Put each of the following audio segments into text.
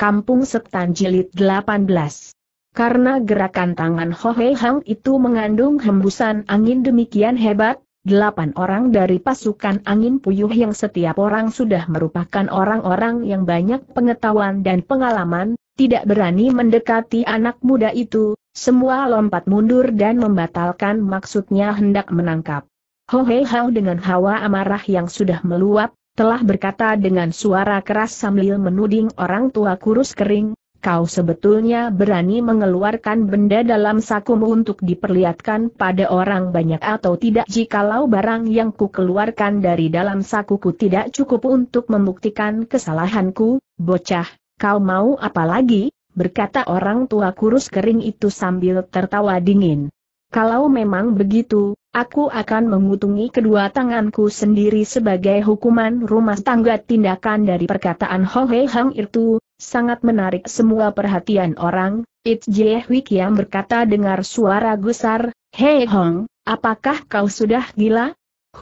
Kampung Setan Jilid 18 karena gerakan tangan Hohe Hang itu mengandung hembusan angin demikian hebat, delapan orang dari pasukan angin puyuh yang setiap orang sudah merupakan orang-orang yang banyak pengetahuan dan pengalaman, tidak berani mendekati anak muda itu, semua lompat mundur dan membatalkan maksudnya hendak menangkap. Hohe Hang dengan hawa amarah yang sudah meluap, telah berkata dengan suara keras sambil menuding orang tua kurus kering, kau sebetulnya berani mengeluarkan benda dalam sakumu untuk diperlihatkan pada orang banyak atau tidak jikalau barang yang ku keluarkan dari dalam sakuku tidak cukup untuk membuktikan kesalahanku, bocah, kau mau apa lagi? berkata orang tua kurus kering itu sambil tertawa dingin. Kalau memang begitu, Aku akan mengutungi kedua tanganku sendiri sebagai hukuman rumah tangga tindakan dari perkataan Ho Hei Hang itu, sangat menarik semua perhatian orang, It Jiehwik yang berkata dengar suara gusar, Hei Hong, apakah kau sudah gila?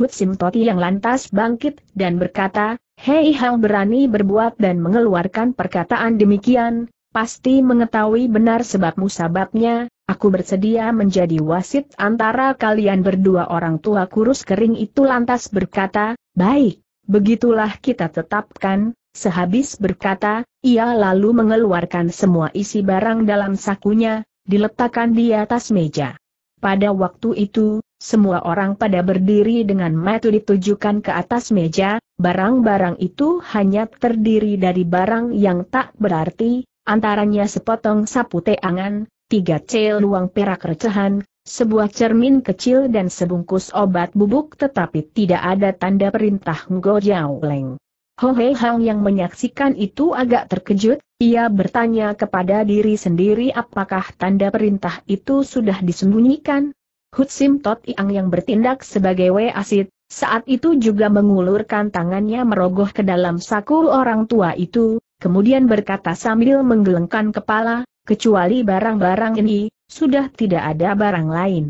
Sim Toti yang lantas bangkit dan berkata, Hei Hang berani berbuat dan mengeluarkan perkataan demikian, pasti mengetahui benar sebab musababnya, Aku bersedia menjadi wasit antara kalian berdua orang tua kurus kering itu lantas berkata, baik, begitulah kita tetapkan, sehabis berkata, ia lalu mengeluarkan semua isi barang dalam sakunya, diletakkan di atas meja. Pada waktu itu, semua orang pada berdiri dengan mata ditujukan ke atas meja, barang-barang itu hanya terdiri dari barang yang tak berarti, antaranya sepotong sapu teangan, tiga cel luang perak recehan, sebuah cermin kecil dan sebungkus obat bubuk tetapi tidak ada tanda perintah Ngo Jiao Leng. Ho Hei Hang yang menyaksikan itu agak terkejut, ia bertanya kepada diri sendiri apakah tanda perintah itu sudah disembunyikan. Sim Tot Iang yang bertindak sebagai Wei Asit saat itu juga mengulurkan tangannya merogoh ke dalam saku orang tua itu, kemudian berkata sambil menggelengkan kepala, Kecuali barang-barang ini, sudah tidak ada barang lain.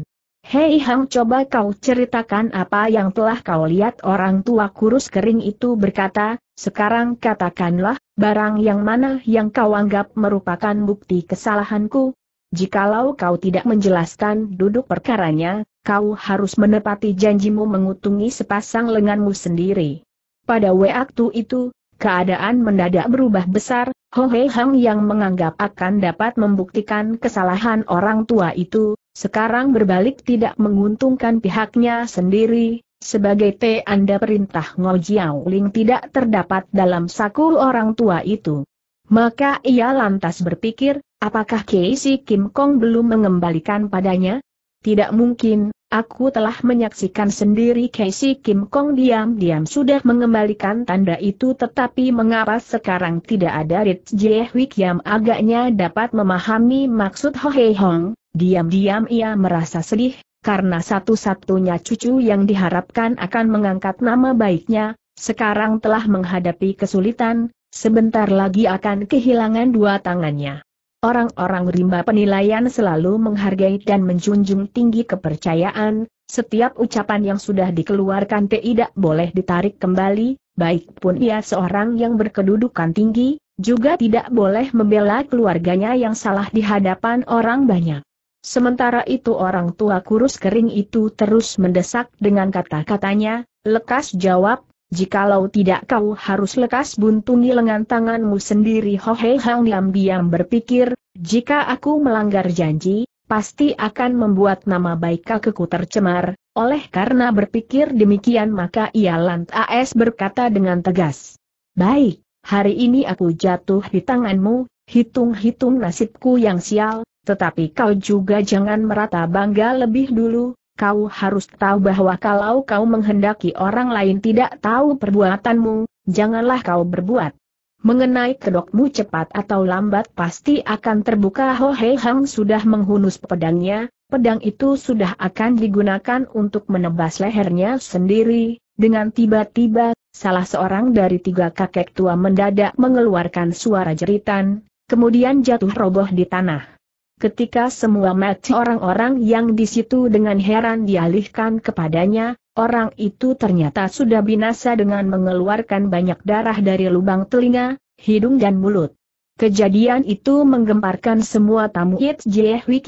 Hei Hang coba kau ceritakan apa yang telah kau lihat orang tua kurus kering itu berkata, sekarang katakanlah, barang yang mana yang kau anggap merupakan bukti kesalahanku? Jikalau kau tidak menjelaskan duduk perkaranya, kau harus menepati janjimu mengutungi sepasang lenganmu sendiri. Pada waktu itu, keadaan mendadak berubah besar, Ho Hei Hang yang menganggap akan dapat membuktikan kesalahan orang tua itu, sekarang berbalik tidak menguntungkan pihaknya sendiri, sebagai Anda perintah Ngo Jiao Ling tidak terdapat dalam saku orang tua itu. Maka ia lantas berpikir, apakah Casey Kim Kong belum mengembalikan padanya? Tidak mungkin, Aku telah menyaksikan sendiri Casey Kim Kong diam-diam sudah mengembalikan tanda itu tetapi mengapa sekarang tidak ada Rit Jehui yang agaknya dapat memahami maksud Ho Hei Hong, diam-diam ia merasa sedih, karena satu-satunya cucu yang diharapkan akan mengangkat nama baiknya, sekarang telah menghadapi kesulitan, sebentar lagi akan kehilangan dua tangannya. Orang-orang rimba penilaian selalu menghargai dan menjunjung tinggi kepercayaan, setiap ucapan yang sudah dikeluarkan tidak boleh ditarik kembali, baik pun ia seorang yang berkedudukan tinggi, juga tidak boleh membela keluarganya yang salah di hadapan orang banyak. Sementara itu orang tua kurus kering itu terus mendesak dengan kata-katanya, lekas jawab, Jikalau tidak kau harus lekas buntungi lengan tanganmu sendiri Ho Hei Hang diam-diam berpikir, jika aku melanggar janji, pasti akan membuat nama baik kakekku tercemar, oleh karena berpikir demikian maka ia lantas berkata dengan tegas. Baik, hari ini aku jatuh di tanganmu, hitung-hitung nasibku yang sial, tetapi kau juga jangan merata bangga lebih dulu, Kau harus tahu bahwa kalau kau menghendaki orang lain tidak tahu perbuatanmu, janganlah kau berbuat. Mengenai kedokmu cepat atau lambat pasti akan terbuka Ho Hei Hang sudah menghunus pedangnya, pedang itu sudah akan digunakan untuk menebas lehernya sendiri, dengan tiba-tiba, salah seorang dari tiga kakek tua mendadak mengeluarkan suara jeritan, kemudian jatuh roboh di tanah. Ketika semua mata orang-orang yang di situ dengan heran dialihkan kepadanya, orang itu ternyata sudah binasa dengan mengeluarkan banyak darah dari lubang telinga, hidung dan mulut. Kejadian itu menggemparkan semua tamu Yit Jiehui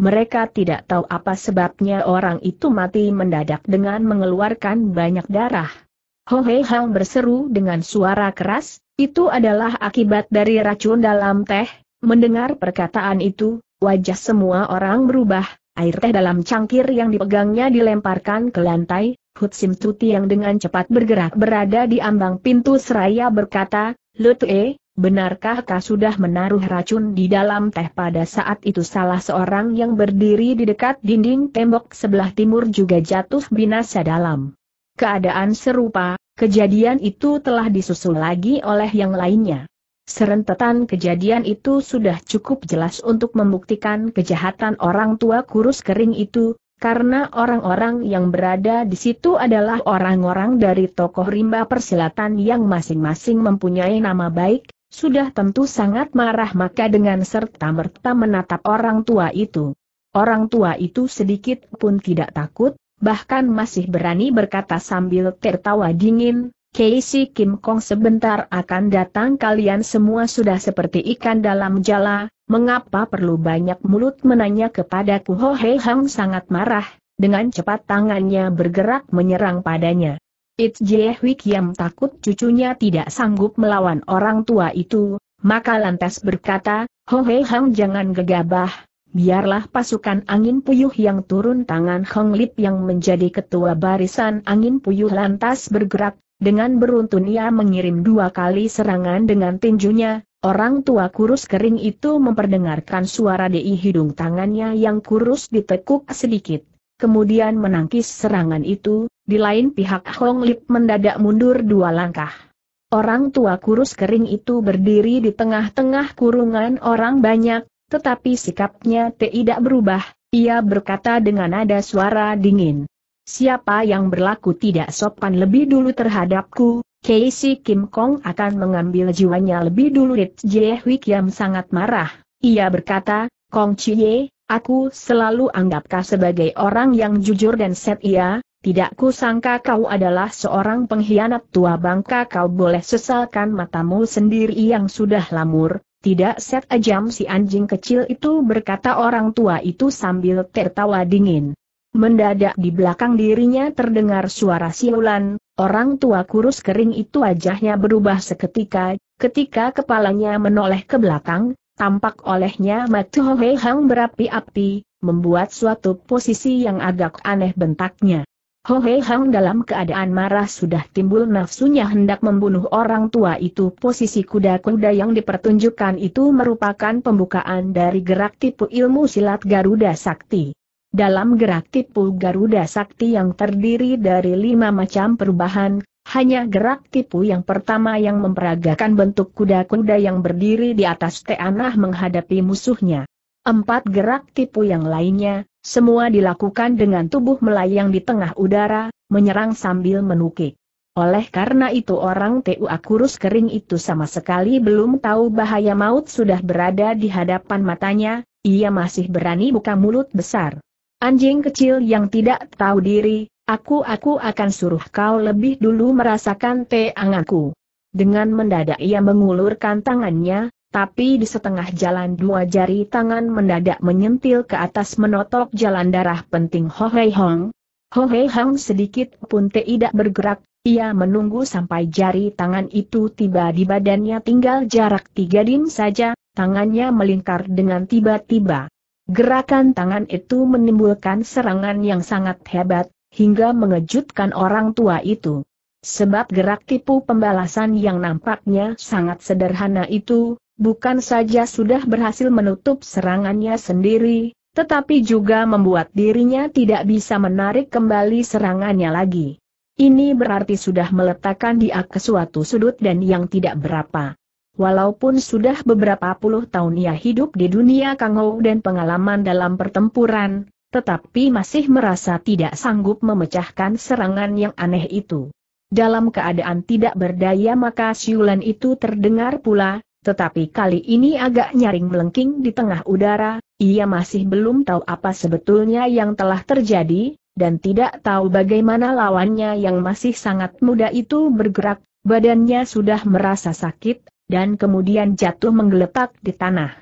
mereka tidak tahu apa sebabnya orang itu mati mendadak dengan mengeluarkan banyak darah. Ho Hei Hang berseru dengan suara keras, itu adalah akibat dari racun dalam teh, Mendengar perkataan itu, wajah semua orang berubah, air teh dalam cangkir yang dipegangnya dilemparkan ke lantai, Hutsim Tuti yang dengan cepat bergerak berada di ambang pintu seraya berkata, e, benarkah kau sudah menaruh racun di dalam teh pada saat itu salah seorang yang berdiri di dekat dinding tembok sebelah timur juga jatuh binasa dalam keadaan serupa, kejadian itu telah disusul lagi oleh yang lainnya. Serentetan kejadian itu sudah cukup jelas untuk membuktikan kejahatan orang tua kurus kering itu, karena orang-orang yang berada di situ adalah orang-orang dari tokoh rimba persilatan yang masing-masing mempunyai nama baik, sudah tentu sangat marah maka dengan serta-merta menatap orang tua itu. Orang tua itu sedikit pun tidak takut, bahkan masih berani berkata sambil tertawa dingin, Casey Kim Kong sebentar akan datang kalian semua sudah seperti ikan dalam jala, mengapa perlu banyak mulut menanya kepadaku Ho Hei Hang sangat marah, dengan cepat tangannya bergerak menyerang padanya. It's Jie Hui Kiam takut cucunya tidak sanggup melawan orang tua itu, maka lantas berkata, Ho Hei Hang jangan gegabah, biarlah pasukan angin puyuh yang turun tangan Hong Lip yang menjadi ketua barisan angin puyuh lantas bergerak, dengan beruntun ia mengirim dua kali serangan dengan tinjunya, orang tua kurus kering itu memperdengarkan suara di hidung tangannya yang kurus ditekuk sedikit. Kemudian menangkis serangan itu, di lain pihak Hong Lip mendadak mundur dua langkah. Orang tua kurus kering itu berdiri di tengah-tengah kurungan orang banyak, tetapi sikapnya tidak berubah, ia berkata dengan nada suara dingin. Siapa yang berlaku tidak sopan lebih dulu terhadapku, Casey Kim Kong akan mengambil jiwanya lebih dulu Rit Jie Hui Kiam sangat marah. Ia berkata, Kong Chie, aku selalu anggap kau sebagai orang yang jujur dan set ia, tidak kusangka kau adalah seorang pengkhianat tua bangka kau boleh sesalkan matamu sendiri yang sudah lamur, tidak set ajam si anjing kecil itu berkata orang tua itu sambil tertawa dingin. Mendadak di belakang dirinya terdengar suara siulan, orang tua kurus kering itu wajahnya berubah seketika, ketika kepalanya menoleh ke belakang, tampak olehnya Matu Hohe Hang berapi-api, membuat suatu posisi yang agak aneh bentaknya. Ho Hang dalam keadaan marah sudah timbul nafsunya hendak membunuh orang tua itu. Posisi kuda-kuda yang dipertunjukkan itu merupakan pembukaan dari gerak tipu ilmu silat Garuda Sakti. Dalam gerak tipu Garuda Sakti yang terdiri dari lima macam perubahan, hanya gerak tipu yang pertama yang memperagakan bentuk kuda-kuda yang berdiri di atas tanah menghadapi musuhnya. Empat gerak tipu yang lainnya, semua dilakukan dengan tubuh melayang di tengah udara, menyerang sambil menukik. Oleh karena itu orang Tua kurus kering itu sama sekali belum tahu bahaya maut sudah berada di hadapan matanya, ia masih berani buka mulut besar. Anjing kecil yang tidak tahu diri, aku-aku akan suruh kau lebih dulu merasakan teanganku. Dengan mendadak ia mengulurkan tangannya, tapi di setengah jalan dua jari tangan mendadak menyentil ke atas menotok jalan darah penting Ho Hei Hong. Ho Hei Hong sedikit pun tidak bergerak, ia menunggu sampai jari tangan itu tiba di badannya tinggal jarak tiga dim saja, tangannya melingkar dengan tiba-tiba. Gerakan tangan itu menimbulkan serangan yang sangat hebat, hingga mengejutkan orang tua itu. Sebab gerak tipu pembalasan yang nampaknya sangat sederhana itu, bukan saja sudah berhasil menutup serangannya sendiri, tetapi juga membuat dirinya tidak bisa menarik kembali serangannya lagi. Ini berarti sudah meletakkan dia ke suatu sudut dan yang tidak berapa Walaupun sudah beberapa puluh tahun ia hidup di dunia kangau dan pengalaman dalam pertempuran, tetapi masih merasa tidak sanggup memecahkan serangan yang aneh itu. Dalam keadaan tidak berdaya maka siulan itu terdengar pula, tetapi kali ini agak nyaring melengking di tengah udara, ia masih belum tahu apa sebetulnya yang telah terjadi, dan tidak tahu bagaimana lawannya yang masih sangat muda itu bergerak, badannya sudah merasa sakit, dan kemudian jatuh menggeletak di tanah.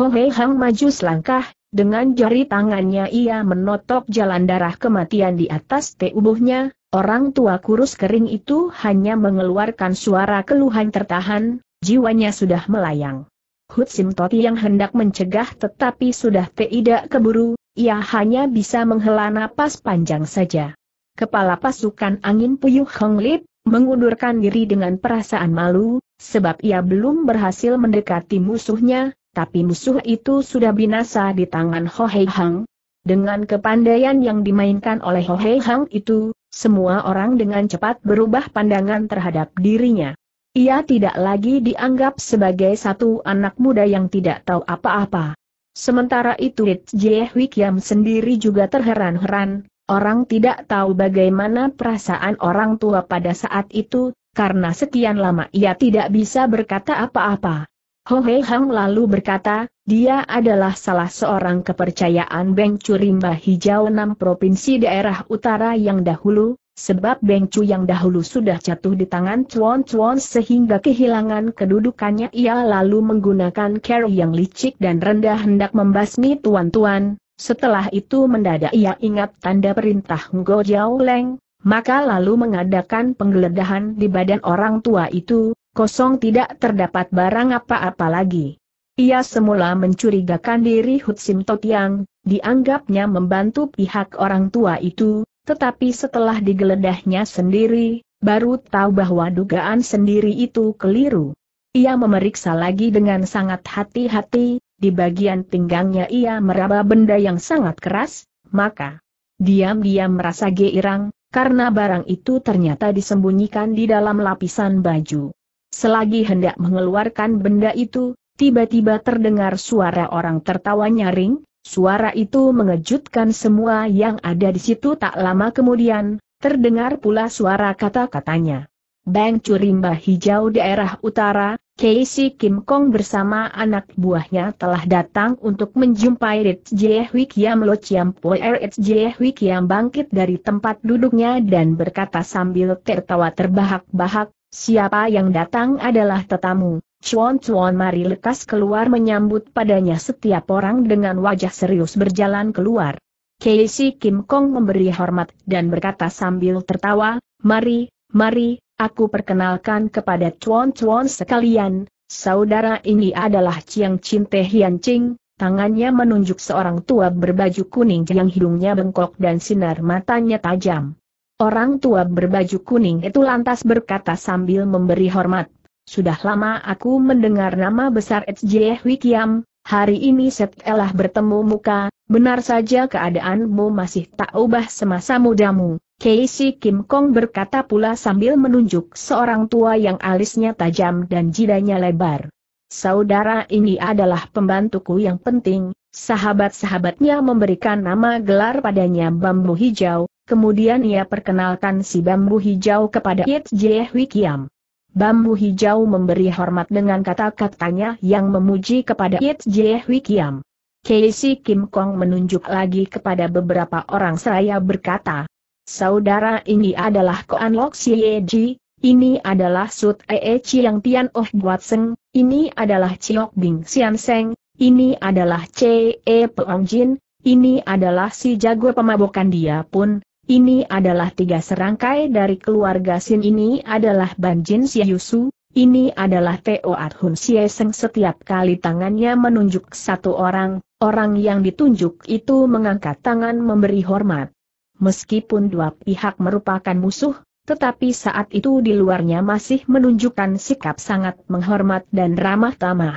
Ho Hei Hang maju selangkah, dengan jari tangannya ia menotok jalan darah kematian di atas tubuhnya, orang tua kurus kering itu hanya mengeluarkan suara keluhan tertahan, jiwanya sudah melayang. Hutsim Toti yang hendak mencegah tetapi sudah tidak keburu, ia hanya bisa menghela napas panjang saja. Kepala pasukan angin Puyuh Hong Lip, mengundurkan diri dengan perasaan malu, Sebab ia belum berhasil mendekati musuhnya, tapi musuh itu sudah binasa di tangan Ho Hei Hang. Dengan kepandaian yang dimainkan oleh Ho Hei Hang itu, semua orang dengan cepat berubah pandangan terhadap dirinya. Ia tidak lagi dianggap sebagai satu anak muda yang tidak tahu apa-apa. Sementara itu Jie Wikiam sendiri juga terheran-heran, orang tidak tahu bagaimana perasaan orang tua pada saat itu, karena sekian lama ia tidak bisa berkata apa-apa. Ho Hei Hang lalu berkata, dia adalah salah seorang kepercayaan Beng Cu Rimba Hijau enam Provinsi Daerah Utara yang dahulu, sebab Beng Cu yang dahulu sudah jatuh di tangan Chuan Chuan sehingga kehilangan kedudukannya ia lalu menggunakan cara yang licik dan rendah hendak membasmi tuan-tuan, setelah itu mendadak ia ingat tanda perintah Ngo Jiao Leng, maka lalu mengadakan penggeledahan di badan orang tua itu, kosong tidak terdapat barang apa-apa lagi. Ia semula mencurigakan diri Hutsim Totiang, dianggapnya membantu pihak orang tua itu, tetapi setelah digeledahnya sendiri, baru tahu bahwa dugaan sendiri itu keliru. Ia memeriksa lagi dengan sangat hati-hati, di bagian pinggangnya ia meraba benda yang sangat keras, maka diam-diam merasa geirang, karena barang itu ternyata disembunyikan di dalam lapisan baju. Selagi hendak mengeluarkan benda itu, tiba-tiba terdengar suara orang tertawa nyaring, suara itu mengejutkan semua yang ada di situ tak lama kemudian, terdengar pula suara kata-katanya. Bang Curimba Hijau daerah utara, Casey Kim Kong bersama anak buahnya telah datang untuk menjumpai Rit Jehui Kiam Lo Chiam Po. Rit Jehui Kiam bangkit dari tempat duduknya dan berkata sambil tertawa terbahak-bahak, siapa yang datang adalah tetamu. Chuan Chuan mari lekas keluar menyambut padanya setiap orang dengan wajah serius berjalan keluar. Casey Kim Kong memberi hormat dan berkata sambil tertawa, mari, mari, Aku perkenalkan kepada cuan-cuan sekalian, saudara ini adalah Chiang Chin Teh Hian Ching, tangannya menunjuk seorang tua berbaju kuning yang hidungnya bengkok dan sinar matanya tajam. Orang tua berbaju kuning itu lantas berkata sambil memberi hormat, Sudah lama aku mendengar nama besar H.J. Wikiam, hari ini setelah bertemu muka, benar saja keadaanmu masih tak ubah semasa mudamu. Casey Kim Kong berkata pula sambil menunjuk seorang tua yang alisnya tajam dan jidanya lebar. Saudara ini adalah pembantuku yang penting, sahabat-sahabatnya memberikan nama gelar padanya bambu hijau, kemudian ia perkenalkan si bambu hijau kepada Yit Jie Wikiam. Bambu hijau memberi hormat dengan kata-katanya yang memuji kepada Yit Jie Wikiam. Casey Kim Kong menunjuk lagi kepada beberapa orang seraya berkata, Saudara ini adalah Koan Lok Ji, ini adalah Sut Ee yang Tian Oh Buat Seng, ini adalah Chiok Bing Sian Seng, ini adalah Ce Peong Jin, ini adalah si jago pemabokan dia pun, ini adalah tiga serangkai dari keluarga Sin ini adalah Ban Jin Banjin Yusu, ini adalah Teo Adhun Seng setiap kali tangannya menunjuk satu orang, orang yang ditunjuk itu mengangkat tangan memberi hormat meskipun dua pihak merupakan musuh, tetapi saat itu di luarnya masih menunjukkan sikap sangat menghormat dan ramah tamah.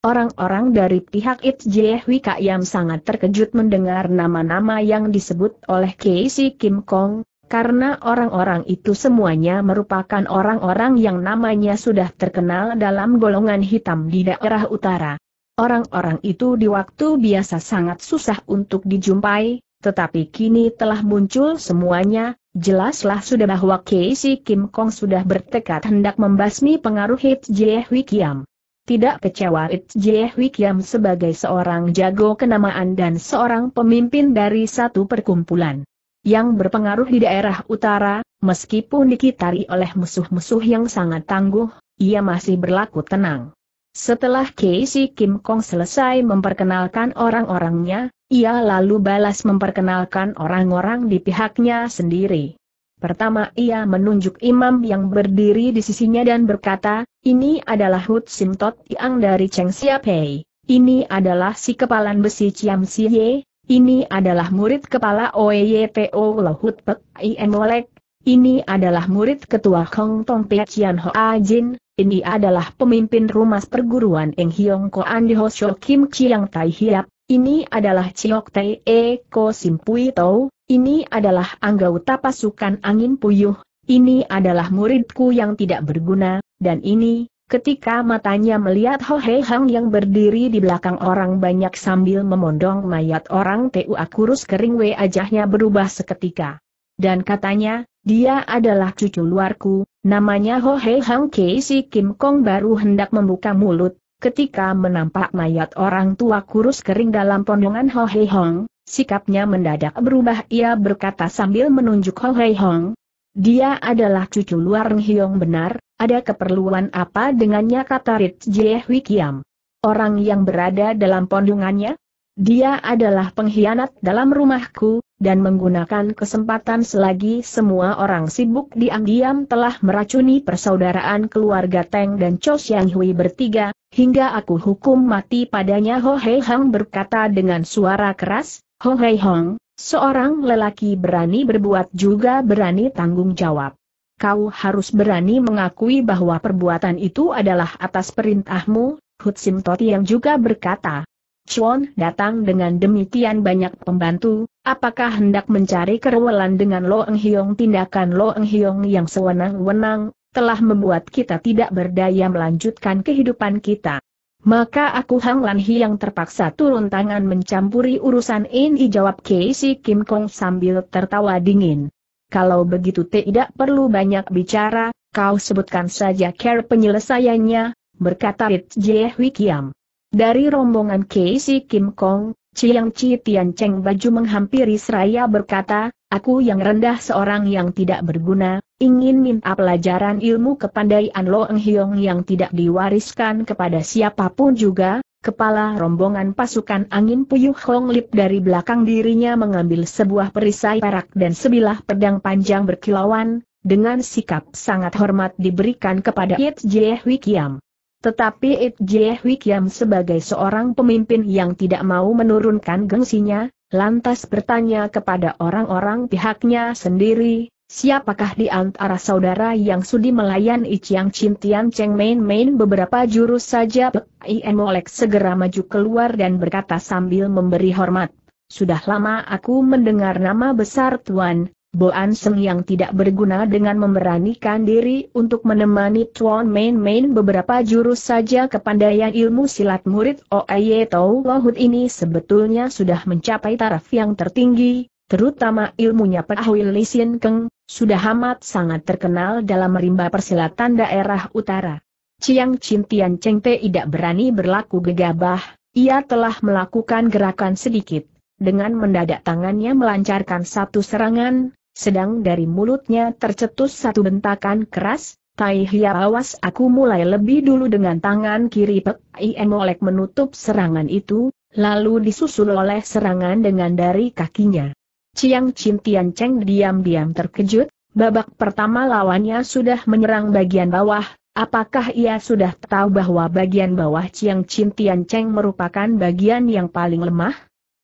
Orang-orang dari pihak Itjeh yang sangat terkejut mendengar nama-nama yang disebut oleh Casey Kim Kong, karena orang-orang itu semuanya merupakan orang-orang yang namanya sudah terkenal dalam golongan hitam di daerah utara. Orang-orang itu di waktu biasa sangat susah untuk dijumpai, tetapi kini telah muncul semuanya, jelaslah sudah bahwa Casey Kim Kong sudah bertekad hendak membasmi pengaruh Hit Jie Hui Kiam. Tidak kecewa It Jie Hui Kiam sebagai seorang jago kenamaan dan seorang pemimpin dari satu perkumpulan yang berpengaruh di daerah utara, meskipun dikitari oleh musuh-musuh yang sangat tangguh, ia masih berlaku tenang. Setelah Casey Kim Kong selesai memperkenalkan orang-orangnya, ia lalu balas memperkenalkan orang-orang di pihaknya sendiri. Pertama ia menunjuk imam yang berdiri di sisinya dan berkata, ini adalah Hut Sim Tot Yang dari Cheng Siap ini adalah si kepalan besi Chiam Si Ye, ini adalah murid kepala Oeypo Lohut Pek Ien Molek, ini adalah murid ketua Hong Tong Pei Chian Hoa Jin, ini adalah pemimpin rumah perguruan Eng Hiong ko Koan di Hosho Kim Chiang Tai Hiap, ini adalah Chiok e ko sim pui Tau, ini adalah anggota pasukan angin puyuh, ini adalah muridku yang tidak berguna, dan ini, ketika matanya melihat Ho Hei Hang yang berdiri di belakang orang banyak sambil memondong mayat orang Tua kurus kering wajahnya berubah seketika. Dan katanya, dia adalah cucu luarku, namanya Ho Hei Hang Kei si Kim Kong baru hendak membuka mulut, ketika menampak mayat orang tua kurus kering dalam pondongan Ho Hei Hong, sikapnya mendadak berubah ia berkata sambil menunjuk Ho Hei Hong. Dia adalah cucu luar Hyong benar, ada keperluan apa dengannya kata Rit Jie Kiam. Orang yang berada dalam pondongannya, dia adalah pengkhianat dalam rumahku, dan menggunakan kesempatan selagi semua orang sibuk diam-diam telah meracuni persaudaraan keluarga Teng dan Cho Yang Hui bertiga, hingga aku hukum mati padanya Ho Hei Hang berkata dengan suara keras, Ho Hei Hong, seorang lelaki berani berbuat juga berani tanggung jawab. Kau harus berani mengakui bahwa perbuatan itu adalah atas perintahmu, Hutsim Sim Toti yang juga berkata, Chuan datang dengan demikian banyak pembantu, apakah hendak mencari kerewelan dengan Lo Eng Hiong tindakan Lo Eng Hiong yang sewenang-wenang, telah membuat kita tidak berdaya melanjutkan kehidupan kita. Maka aku Hang Lan Hiang terpaksa turun tangan mencampuri urusan ini jawab Casey Kim Kong sambil tertawa dingin. Kalau begitu tidak perlu banyak bicara, kau sebutkan saja care penyelesaiannya, berkata Rit Jie Kiam. Dari rombongan Casey Kim Kong, Chiang Chi Tian Cheng baju menghampiri seraya berkata, Aku yang rendah seorang yang tidak berguna, ingin minta pelajaran ilmu kepandaian Lo Eng Hiong yang tidak diwariskan kepada siapapun juga, kepala rombongan pasukan angin Puyuh Hong Lip dari belakang dirinya mengambil sebuah perisai perak dan sebilah pedang panjang berkilauan, dengan sikap sangat hormat diberikan kepada Yit Jie Hui Kiam. Tetapi It Jie Hyam sebagai seorang pemimpin yang tidak mau menurunkan gengsinya, lantas bertanya kepada orang-orang pihaknya sendiri, siapakah di antara saudara yang sudi melayan yang Cintian Cheng main-main beberapa jurus saja P.I.M. Olek segera maju keluar dan berkata sambil memberi hormat. Sudah lama aku mendengar nama besar Tuan, Boan Seng yang tidak berguna dengan memberanikan diri untuk menemani Tuan main-main beberapa jurus saja kepandaian ilmu silat murid Oeye Tau Lohut ini sebetulnya sudah mencapai taraf yang tertinggi, terutama ilmunya Pahui Lisien Keng, sudah amat sangat terkenal dalam rimba persilatan daerah utara. Ciang Cintian Cheng Te tidak berani berlaku gegabah, ia telah melakukan gerakan sedikit, dengan mendadak tangannya melancarkan satu serangan, sedang dari mulutnya tercetus satu bentakan keras, Tai Hia awas aku mulai lebih dulu dengan tangan kiri Pek Ien Molek menutup serangan itu, lalu disusul oleh serangan dengan dari kakinya. Ciang Chin Tian Cheng diam-diam terkejut, babak pertama lawannya sudah menyerang bagian bawah, apakah ia sudah tahu bahwa bagian bawah Ciang Chin Tian Cheng merupakan bagian yang paling lemah?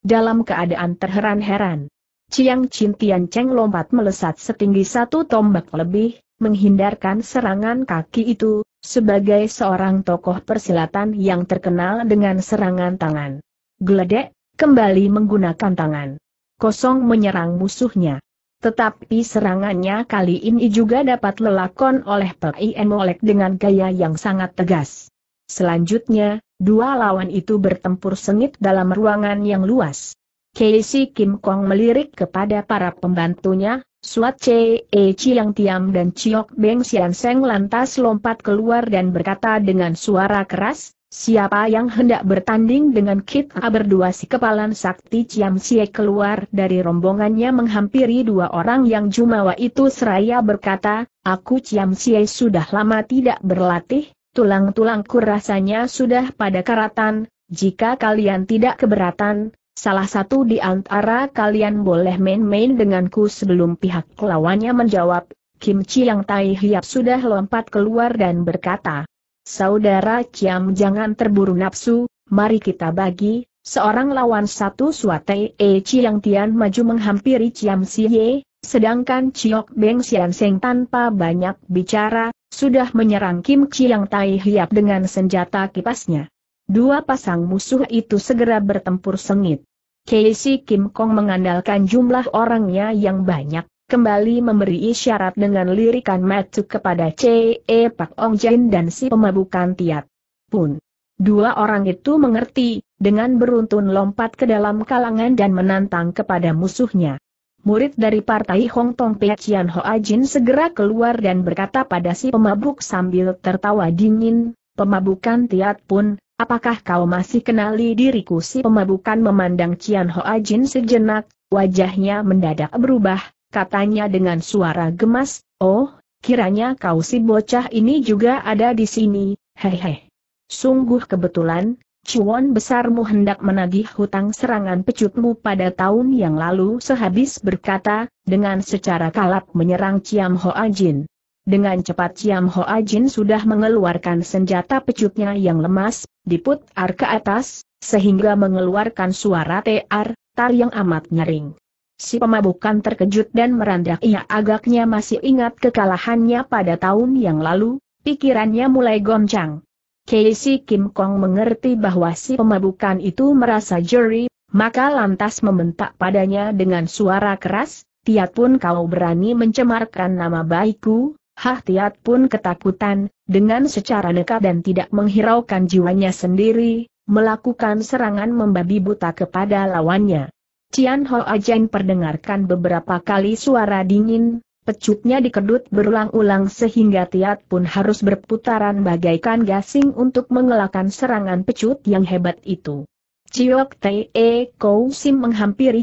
Dalam keadaan terheran-heran. Ciang Chin Tian Cheng lompat melesat setinggi satu tombak lebih, menghindarkan serangan kaki itu, sebagai seorang tokoh persilatan yang terkenal dengan serangan tangan. Gledek, kembali menggunakan tangan. Kosong menyerang musuhnya. Tetapi serangannya kali ini juga dapat lelakon oleh Pak I.M. Molek dengan gaya yang sangat tegas. Selanjutnya, dua lawan itu bertempur sengit dalam ruangan yang luas. Casey Kim Kong melirik kepada para pembantunya, Suat Chee Chiang Tiam dan Chiok Beng Sian Seng lantas lompat keluar dan berkata dengan suara keras, siapa yang hendak bertanding dengan Kit A berdua si kepalan sakti Chiam Sie keluar dari rombongannya menghampiri dua orang yang jumawa itu seraya berkata, aku Chiam Sie sudah lama tidak berlatih, tulang-tulangku rasanya sudah pada karatan, jika kalian tidak keberatan, Salah satu di antara kalian boleh main-main denganku sebelum pihak lawannya menjawab, Kim Chi yang Tai Hiap sudah lompat keluar dan berkata, Saudara Chiam jangan terburu nafsu, mari kita bagi, seorang lawan satu suate E yang Tian maju menghampiri Chiam Siye, sedangkan Chiok Beng Sian Seng tanpa banyak bicara, sudah menyerang Kim Chi yang Tai Hiap dengan senjata kipasnya. Dua pasang musuh itu segera bertempur sengit. Casey Kim Kong mengandalkan jumlah orangnya yang banyak, kembali memberi isyarat dengan lirikan matu kepada C.E. Pak Ong Jin dan si pemabukan Tiat. Pun. Dua orang itu mengerti, dengan beruntun lompat ke dalam kalangan dan menantang kepada musuhnya. Murid dari partai Hong Tong Pia Chian Hoa Jin segera keluar dan berkata pada si pemabuk sambil tertawa dingin, pemabukan Tiat pun, Apakah kau masih kenali diriku si pemabukan memandang Cian Hoa Jin sejenak, wajahnya mendadak berubah, katanya dengan suara gemas, oh, kiranya kau si bocah ini juga ada di sini, hehe. Sungguh kebetulan, Cuan besarmu hendak menagih hutang serangan pecutmu pada tahun yang lalu sehabis berkata, dengan secara kalap menyerang Cian Hoa Jin. Dengan cepat Ciam Ho Jin sudah mengeluarkan senjata pecutnya yang lemas, diputar ke atas, sehingga mengeluarkan suara tear, tar yang amat nyering. Si pemabukan terkejut dan merandak ia agaknya masih ingat kekalahannya pada tahun yang lalu, pikirannya mulai goncang. Casey Kim Kong mengerti bahwa si pemabukan itu merasa jeri, maka lantas membentak padanya dengan suara keras, tiap pun kau berani mencemarkan nama baikku, Hah Tiat pun ketakutan, dengan secara nekat dan tidak menghiraukan jiwanya sendiri, melakukan serangan membabi buta kepada lawannya. Cian Ho Ajan perdengarkan beberapa kali suara dingin, pecutnya dikedut berulang-ulang sehingga Tiat pun harus berputaran bagaikan gasing untuk mengelakkan serangan pecut yang hebat itu. Ciok Te e Kou Sim menghampiri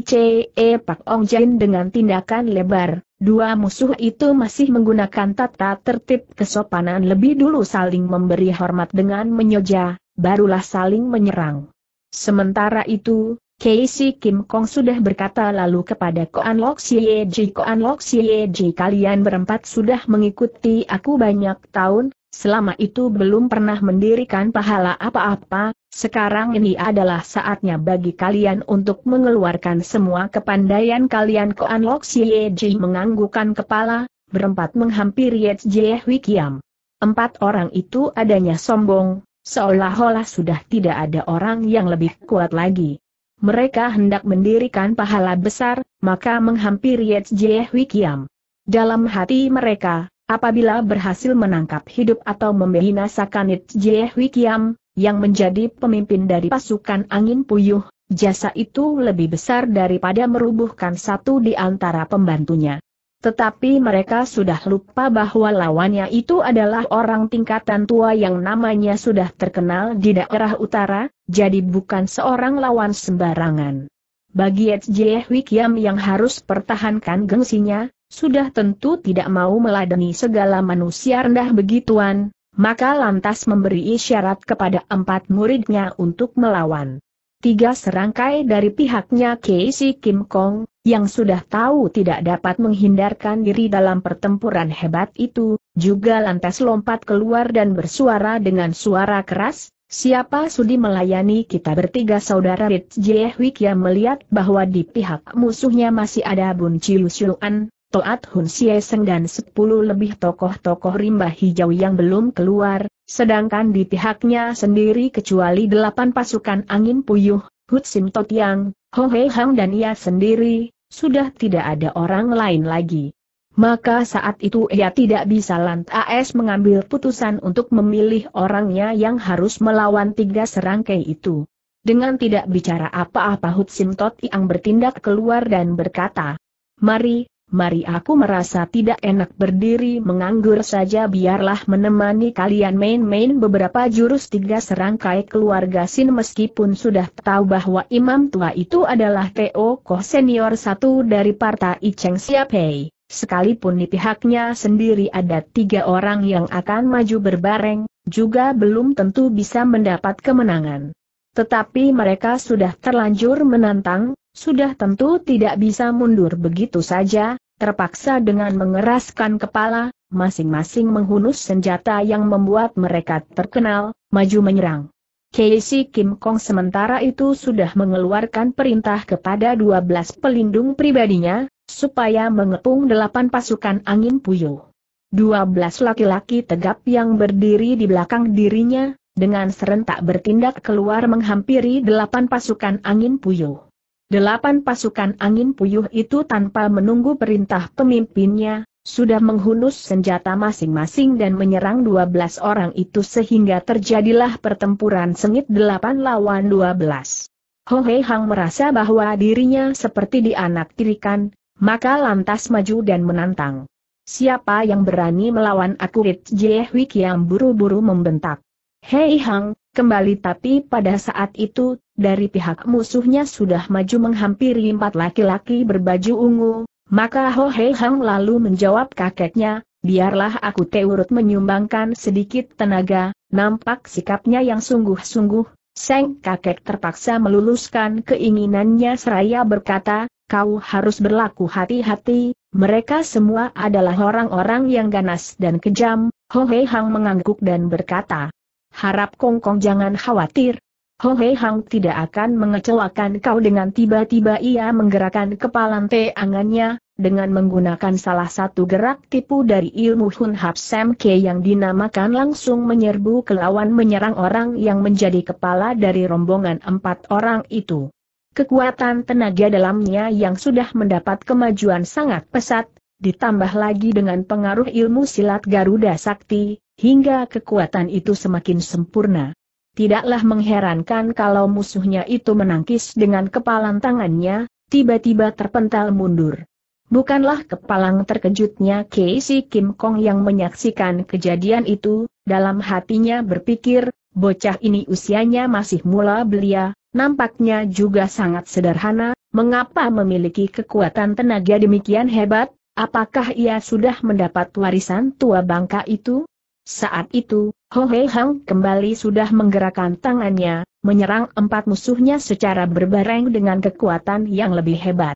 E Pak Ong Jin dengan tindakan lebar. Dua musuh itu masih menggunakan tata tertib kesopanan lebih dulu saling memberi hormat dengan menyoja, barulah saling menyerang. Sementara itu, Casey Kim Kong sudah berkata lalu kepada Koan Lok Sieji Koan Lok Sieji kalian berempat sudah mengikuti aku banyak tahun, Selama itu belum pernah mendirikan pahala apa-apa, sekarang ini adalah saatnya bagi kalian untuk mengeluarkan semua kepandaian kalian ke Lok Ye Ji menganggukan kepala, berempat menghampiri Ye Wikiam. Empat orang itu adanya sombong, seolah-olah sudah tidak ada orang yang lebih kuat lagi. Mereka hendak mendirikan pahala besar, maka menghampiri Ye Wikiam. Dalam hati mereka, Apabila berhasil menangkap hidup atau membinasakan It Jie Hui yang menjadi pemimpin dari pasukan angin puyuh, jasa itu lebih besar daripada merubuhkan satu di antara pembantunya. Tetapi mereka sudah lupa bahwa lawannya itu adalah orang tingkatan tua yang namanya sudah terkenal di daerah utara, jadi bukan seorang lawan sembarangan. Bagi Ejie Wikiam yang harus pertahankan gengsinya, sudah tentu tidak mau meladeni segala manusia rendah begituan, maka lantas memberi isyarat kepada empat muridnya untuk melawan. Tiga serangkai dari pihaknya Casey Kim Kong, yang sudah tahu tidak dapat menghindarkan diri dalam pertempuran hebat itu, juga lantas lompat keluar dan bersuara dengan suara keras, Siapa sudi melayani kita bertiga saudara Rit Jehwik yang melihat bahwa di pihak musuhnya masih ada Bun An, Toat Hun Sieseng dan sepuluh lebih tokoh-tokoh rimba hijau yang belum keluar, sedangkan di pihaknya sendiri kecuali delapan pasukan angin puyuh, Hutsim Totiang, Ho Hei Hang dan ia sendiri, sudah tidak ada orang lain lagi. Maka saat itu ia tidak bisa lantas mengambil putusan untuk memilih orangnya yang harus melawan tiga serangkai itu. Dengan tidak bicara apa-apa Hutsim Totiang bertindak keluar dan berkata, Mari, mari aku merasa tidak enak berdiri menganggur saja biarlah menemani kalian main-main beberapa jurus tiga serangkai keluarga Sin meskipun sudah tahu bahwa imam tua itu adalah Teo Koh senior satu dari partai Cheng Siap Sekalipun di pihaknya sendiri ada tiga orang yang akan maju berbareng, juga belum tentu bisa mendapat kemenangan. Tetapi mereka sudah terlanjur menantang, sudah tentu tidak bisa mundur begitu saja, terpaksa dengan mengeraskan kepala, masing-masing menghunus senjata yang membuat mereka terkenal, maju menyerang. Casey Kim Kong sementara itu sudah mengeluarkan perintah kepada 12 pelindung pribadinya, supaya mengepung delapan pasukan angin puyuh. 12 laki-laki tegap yang berdiri di belakang dirinya, dengan serentak bertindak keluar menghampiri delapan pasukan angin puyuh. Delapan pasukan angin puyuh itu tanpa menunggu perintah pemimpinnya, sudah menghunus senjata masing-masing dan menyerang dua belas orang itu sehingga terjadilah pertempuran sengit delapan lawan 12. Ho Hei Hang merasa bahwa dirinya seperti di anak tirikan, maka lantas maju dan menantang. Siapa yang berani melawan aku Rit Jie Hui yang buru-buru membentak. Hei Hang, kembali tapi pada saat itu, dari pihak musuhnya sudah maju menghampiri empat laki-laki berbaju ungu, maka Ho Hei Hang lalu menjawab kakeknya, biarlah aku teurut menyumbangkan sedikit tenaga, nampak sikapnya yang sungguh-sungguh, Seng kakek terpaksa meluluskan keinginannya seraya berkata, kau harus berlaku hati-hati, mereka semua adalah orang-orang yang ganas dan kejam, Ho Hei Hang mengangguk dan berkata, Harap Kongkong jangan khawatir. Ho Hei Hang tidak akan mengecewakan kau dengan tiba-tiba ia menggerakkan kepalan teangannya, dengan menggunakan salah satu gerak tipu dari ilmu Hun Hap Sam Ke yang dinamakan langsung menyerbu ke lawan menyerang orang yang menjadi kepala dari rombongan empat orang itu. Kekuatan tenaga dalamnya yang sudah mendapat kemajuan sangat pesat, ditambah lagi dengan pengaruh ilmu silat Garuda Sakti, hingga kekuatan itu semakin sempurna. Tidaklah mengherankan kalau musuhnya itu menangkis dengan kepalan tangannya, tiba-tiba terpental mundur. Bukanlah kepalang terkejutnya Casey Kim Kong yang menyaksikan kejadian itu, dalam hatinya berpikir, bocah ini usianya masih mula belia, nampaknya juga sangat sederhana, mengapa memiliki kekuatan tenaga demikian hebat, apakah ia sudah mendapat warisan tua bangka itu? Saat itu, Ho Hei Hang kembali sudah menggerakkan tangannya, menyerang empat musuhnya secara berbareng dengan kekuatan yang lebih hebat.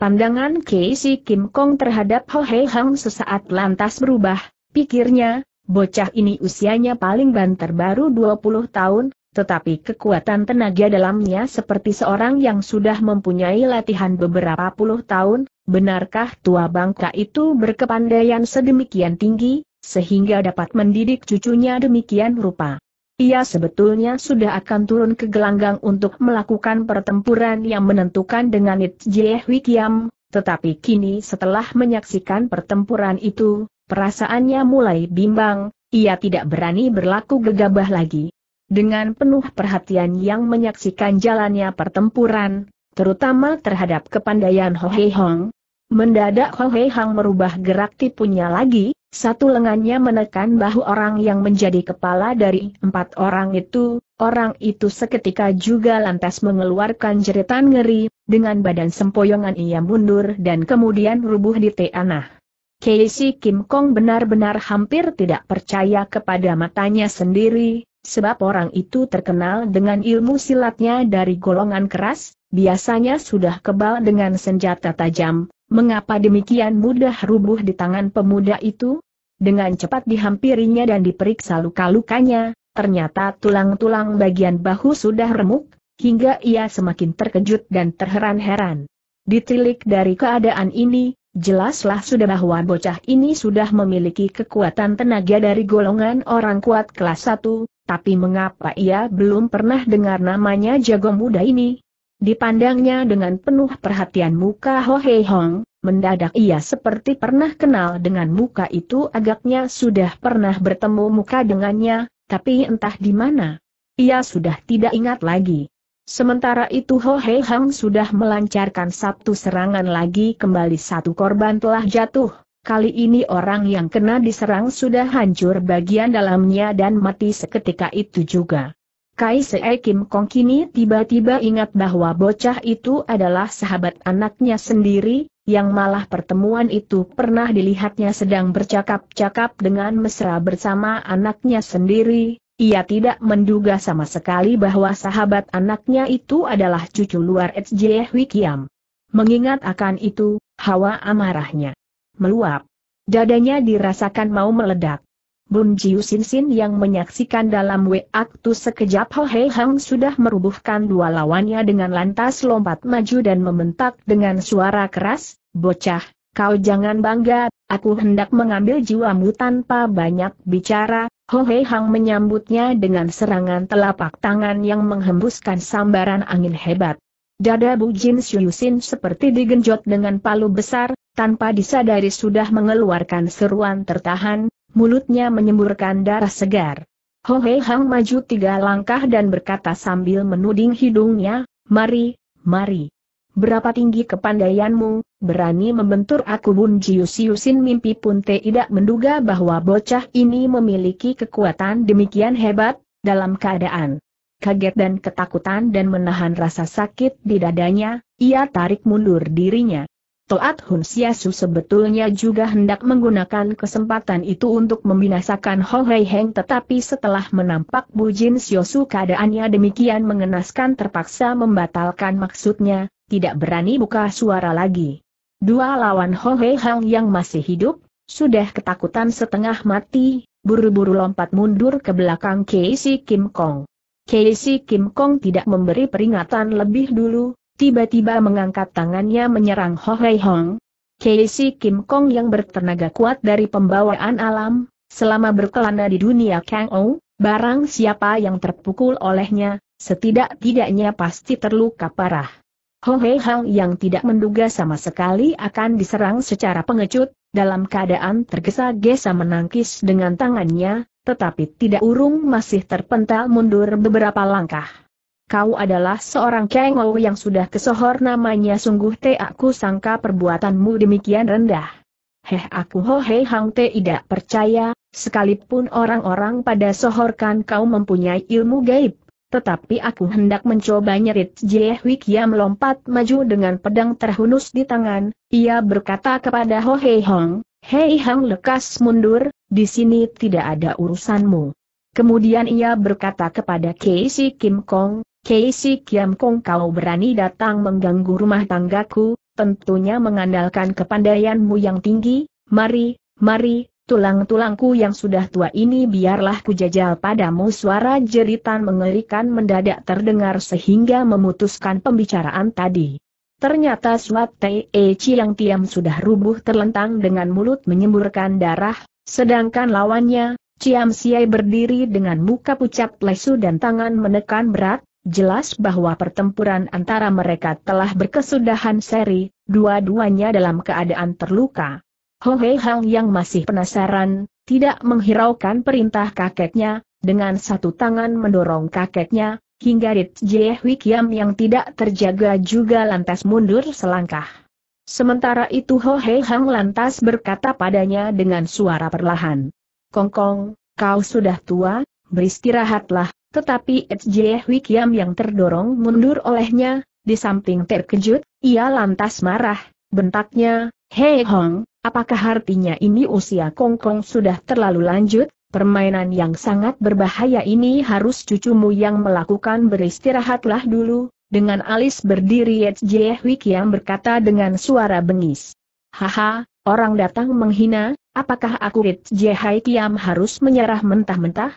Pandangan Casey Kim Kong terhadap Ho Hei Hang sesaat lantas berubah, pikirnya, bocah ini usianya paling banter baru 20 tahun, tetapi kekuatan tenaga dalamnya seperti seorang yang sudah mempunyai latihan beberapa puluh tahun, benarkah tua bangka itu berkepandaian sedemikian tinggi? sehingga dapat mendidik cucunya demikian rupa. Ia sebetulnya sudah akan turun ke gelanggang untuk melakukan pertempuran yang menentukan dengan Jieh Wikiam, tetapi kini setelah menyaksikan pertempuran itu, perasaannya mulai bimbang, ia tidak berani berlaku gegabah lagi. Dengan penuh perhatian yang menyaksikan jalannya pertempuran, terutama terhadap kepandaian Hei Hong, Mendadak Ho Hei Hang merubah gerak tipunya lagi, satu lengannya menekan bahu orang yang menjadi kepala dari empat orang itu, orang itu seketika juga lantas mengeluarkan jeritan ngeri, dengan badan sempoyongan ia mundur dan kemudian rubuh di tanah. Casey Kim Kong benar-benar hampir tidak percaya kepada matanya sendiri, sebab orang itu terkenal dengan ilmu silatnya dari golongan keras, biasanya sudah kebal dengan senjata tajam, Mengapa demikian mudah rubuh di tangan pemuda itu? Dengan cepat dihampirinya dan diperiksa luka-lukanya, ternyata tulang-tulang bagian bahu sudah remuk, hingga ia semakin terkejut dan terheran-heran. Ditilik dari keadaan ini, jelaslah sudah bahwa bocah ini sudah memiliki kekuatan tenaga dari golongan orang kuat kelas 1, tapi mengapa ia belum pernah dengar namanya jago muda ini? Dipandangnya dengan penuh perhatian muka Ho Hei Hong, mendadak ia seperti pernah kenal dengan muka itu agaknya sudah pernah bertemu muka dengannya, tapi entah di mana. Ia sudah tidak ingat lagi. Sementara itu Ho Hei Hong sudah melancarkan satu serangan lagi kembali satu korban telah jatuh. Kali ini orang yang kena diserang sudah hancur bagian dalamnya dan mati seketika itu juga. Kai Se Kim Kong kini tiba-tiba ingat bahwa bocah itu adalah sahabat anaknya sendiri, yang malah pertemuan itu pernah dilihatnya sedang bercakap-cakap dengan mesra bersama anaknya sendiri. Ia tidak menduga sama sekali bahwa sahabat anaknya itu adalah cucu luar J. Wikiam. Mengingat akan itu, hawa amarahnya meluap. Dadanya dirasakan mau meledak. Bun Jiu Sin Sin yang menyaksikan dalam waktu sekejap Ho Hei Hang sudah merubuhkan dua lawannya dengan lantas lompat maju dan membentak dengan suara keras, Bocah, kau jangan bangga, aku hendak mengambil jiwamu tanpa banyak bicara, Ho Hei Hang menyambutnya dengan serangan telapak tangan yang menghembuskan sambaran angin hebat. Dada Bu Jin Siu Sin seperti digenjot dengan palu besar, tanpa disadari sudah mengeluarkan seruan tertahan, mulutnya menyemburkan darah segar. Ho Hei Hang maju tiga langkah dan berkata sambil menuding hidungnya, mari, mari. Berapa tinggi kepandaianmu, berani membentur aku Bun Jiusiusin mimpi pun tidak menduga bahwa bocah ini memiliki kekuatan demikian hebat, dalam keadaan kaget dan ketakutan dan menahan rasa sakit di dadanya, ia tarik mundur dirinya. Toat Hun Siasu sebetulnya juga hendak menggunakan kesempatan itu untuk membinasakan Ho Hei Heng tetapi setelah menampak Bu Jin Siosu keadaannya demikian mengenaskan terpaksa membatalkan maksudnya, tidak berani buka suara lagi. Dua lawan Ho Hei Heng yang masih hidup, sudah ketakutan setengah mati, buru-buru lompat mundur ke belakang Casey Kim Kong. Casey Kim Kong tidak memberi peringatan lebih dulu, tiba-tiba mengangkat tangannya menyerang Ho Hei Hong. Casey Kim Kong yang bertenaga kuat dari pembawaan alam, selama berkelana di dunia Kang Ou, barang siapa yang terpukul olehnya, setidak-tidaknya pasti terluka parah. Ho Hei Hong yang tidak menduga sama sekali akan diserang secara pengecut, dalam keadaan tergesa-gesa menangkis dengan tangannya, tetapi tidak urung masih terpental mundur beberapa langkah kau adalah seorang kengol yang sudah kesohor namanya sungguh te aku sangka perbuatanmu demikian rendah. Heh aku ho hei hang te tidak percaya, sekalipun orang-orang pada sohorkan kau mempunyai ilmu gaib. Tetapi aku hendak mencoba nyerit Jehwik ia melompat maju dengan pedang terhunus di tangan, ia berkata kepada Ho Hei Hong, Hei Hang lekas mundur, di sini tidak ada urusanmu. Kemudian ia berkata kepada Casey Kim Kong, Keisi Kiam Kong kau berani datang mengganggu rumah tanggaku, tentunya mengandalkan kepandaianmu yang tinggi, mari, mari, tulang-tulangku yang sudah tua ini biarlah ku jajal padamu suara jeritan mengerikan mendadak terdengar sehingga memutuskan pembicaraan tadi. Ternyata Swat Tei e Chiang Tiam sudah rubuh terlentang dengan mulut menyemburkan darah, sedangkan lawannya, Ciam Siai berdiri dengan muka pucat lesu dan tangan menekan berat, Jelas bahwa pertempuran antara mereka telah berkesudahan seri, dua-duanya dalam keadaan terluka. Ho Hei Hang yang masih penasaran, tidak menghiraukan perintah kakeknya, dengan satu tangan mendorong kakeknya, hingga Rit Jie Hui Kiam yang tidak terjaga juga lantas mundur selangkah. Sementara itu Ho Hei Hang lantas berkata padanya dengan suara perlahan. Kongkong, kau sudah tua, beristirahatlah, tetapi Ejie Wikiam yang terdorong mundur olehnya, di samping terkejut, ia lantas marah, bentaknya, Hei Hong, apakah artinya ini usia Kongkong sudah terlalu lanjut? Permainan yang sangat berbahaya ini harus cucumu yang melakukan beristirahatlah dulu, dengan alis berdiri Ejie Wikiam berkata dengan suara bengis. Haha, orang datang menghina, apakah aku Ejie Wikiam harus menyerah mentah-mentah?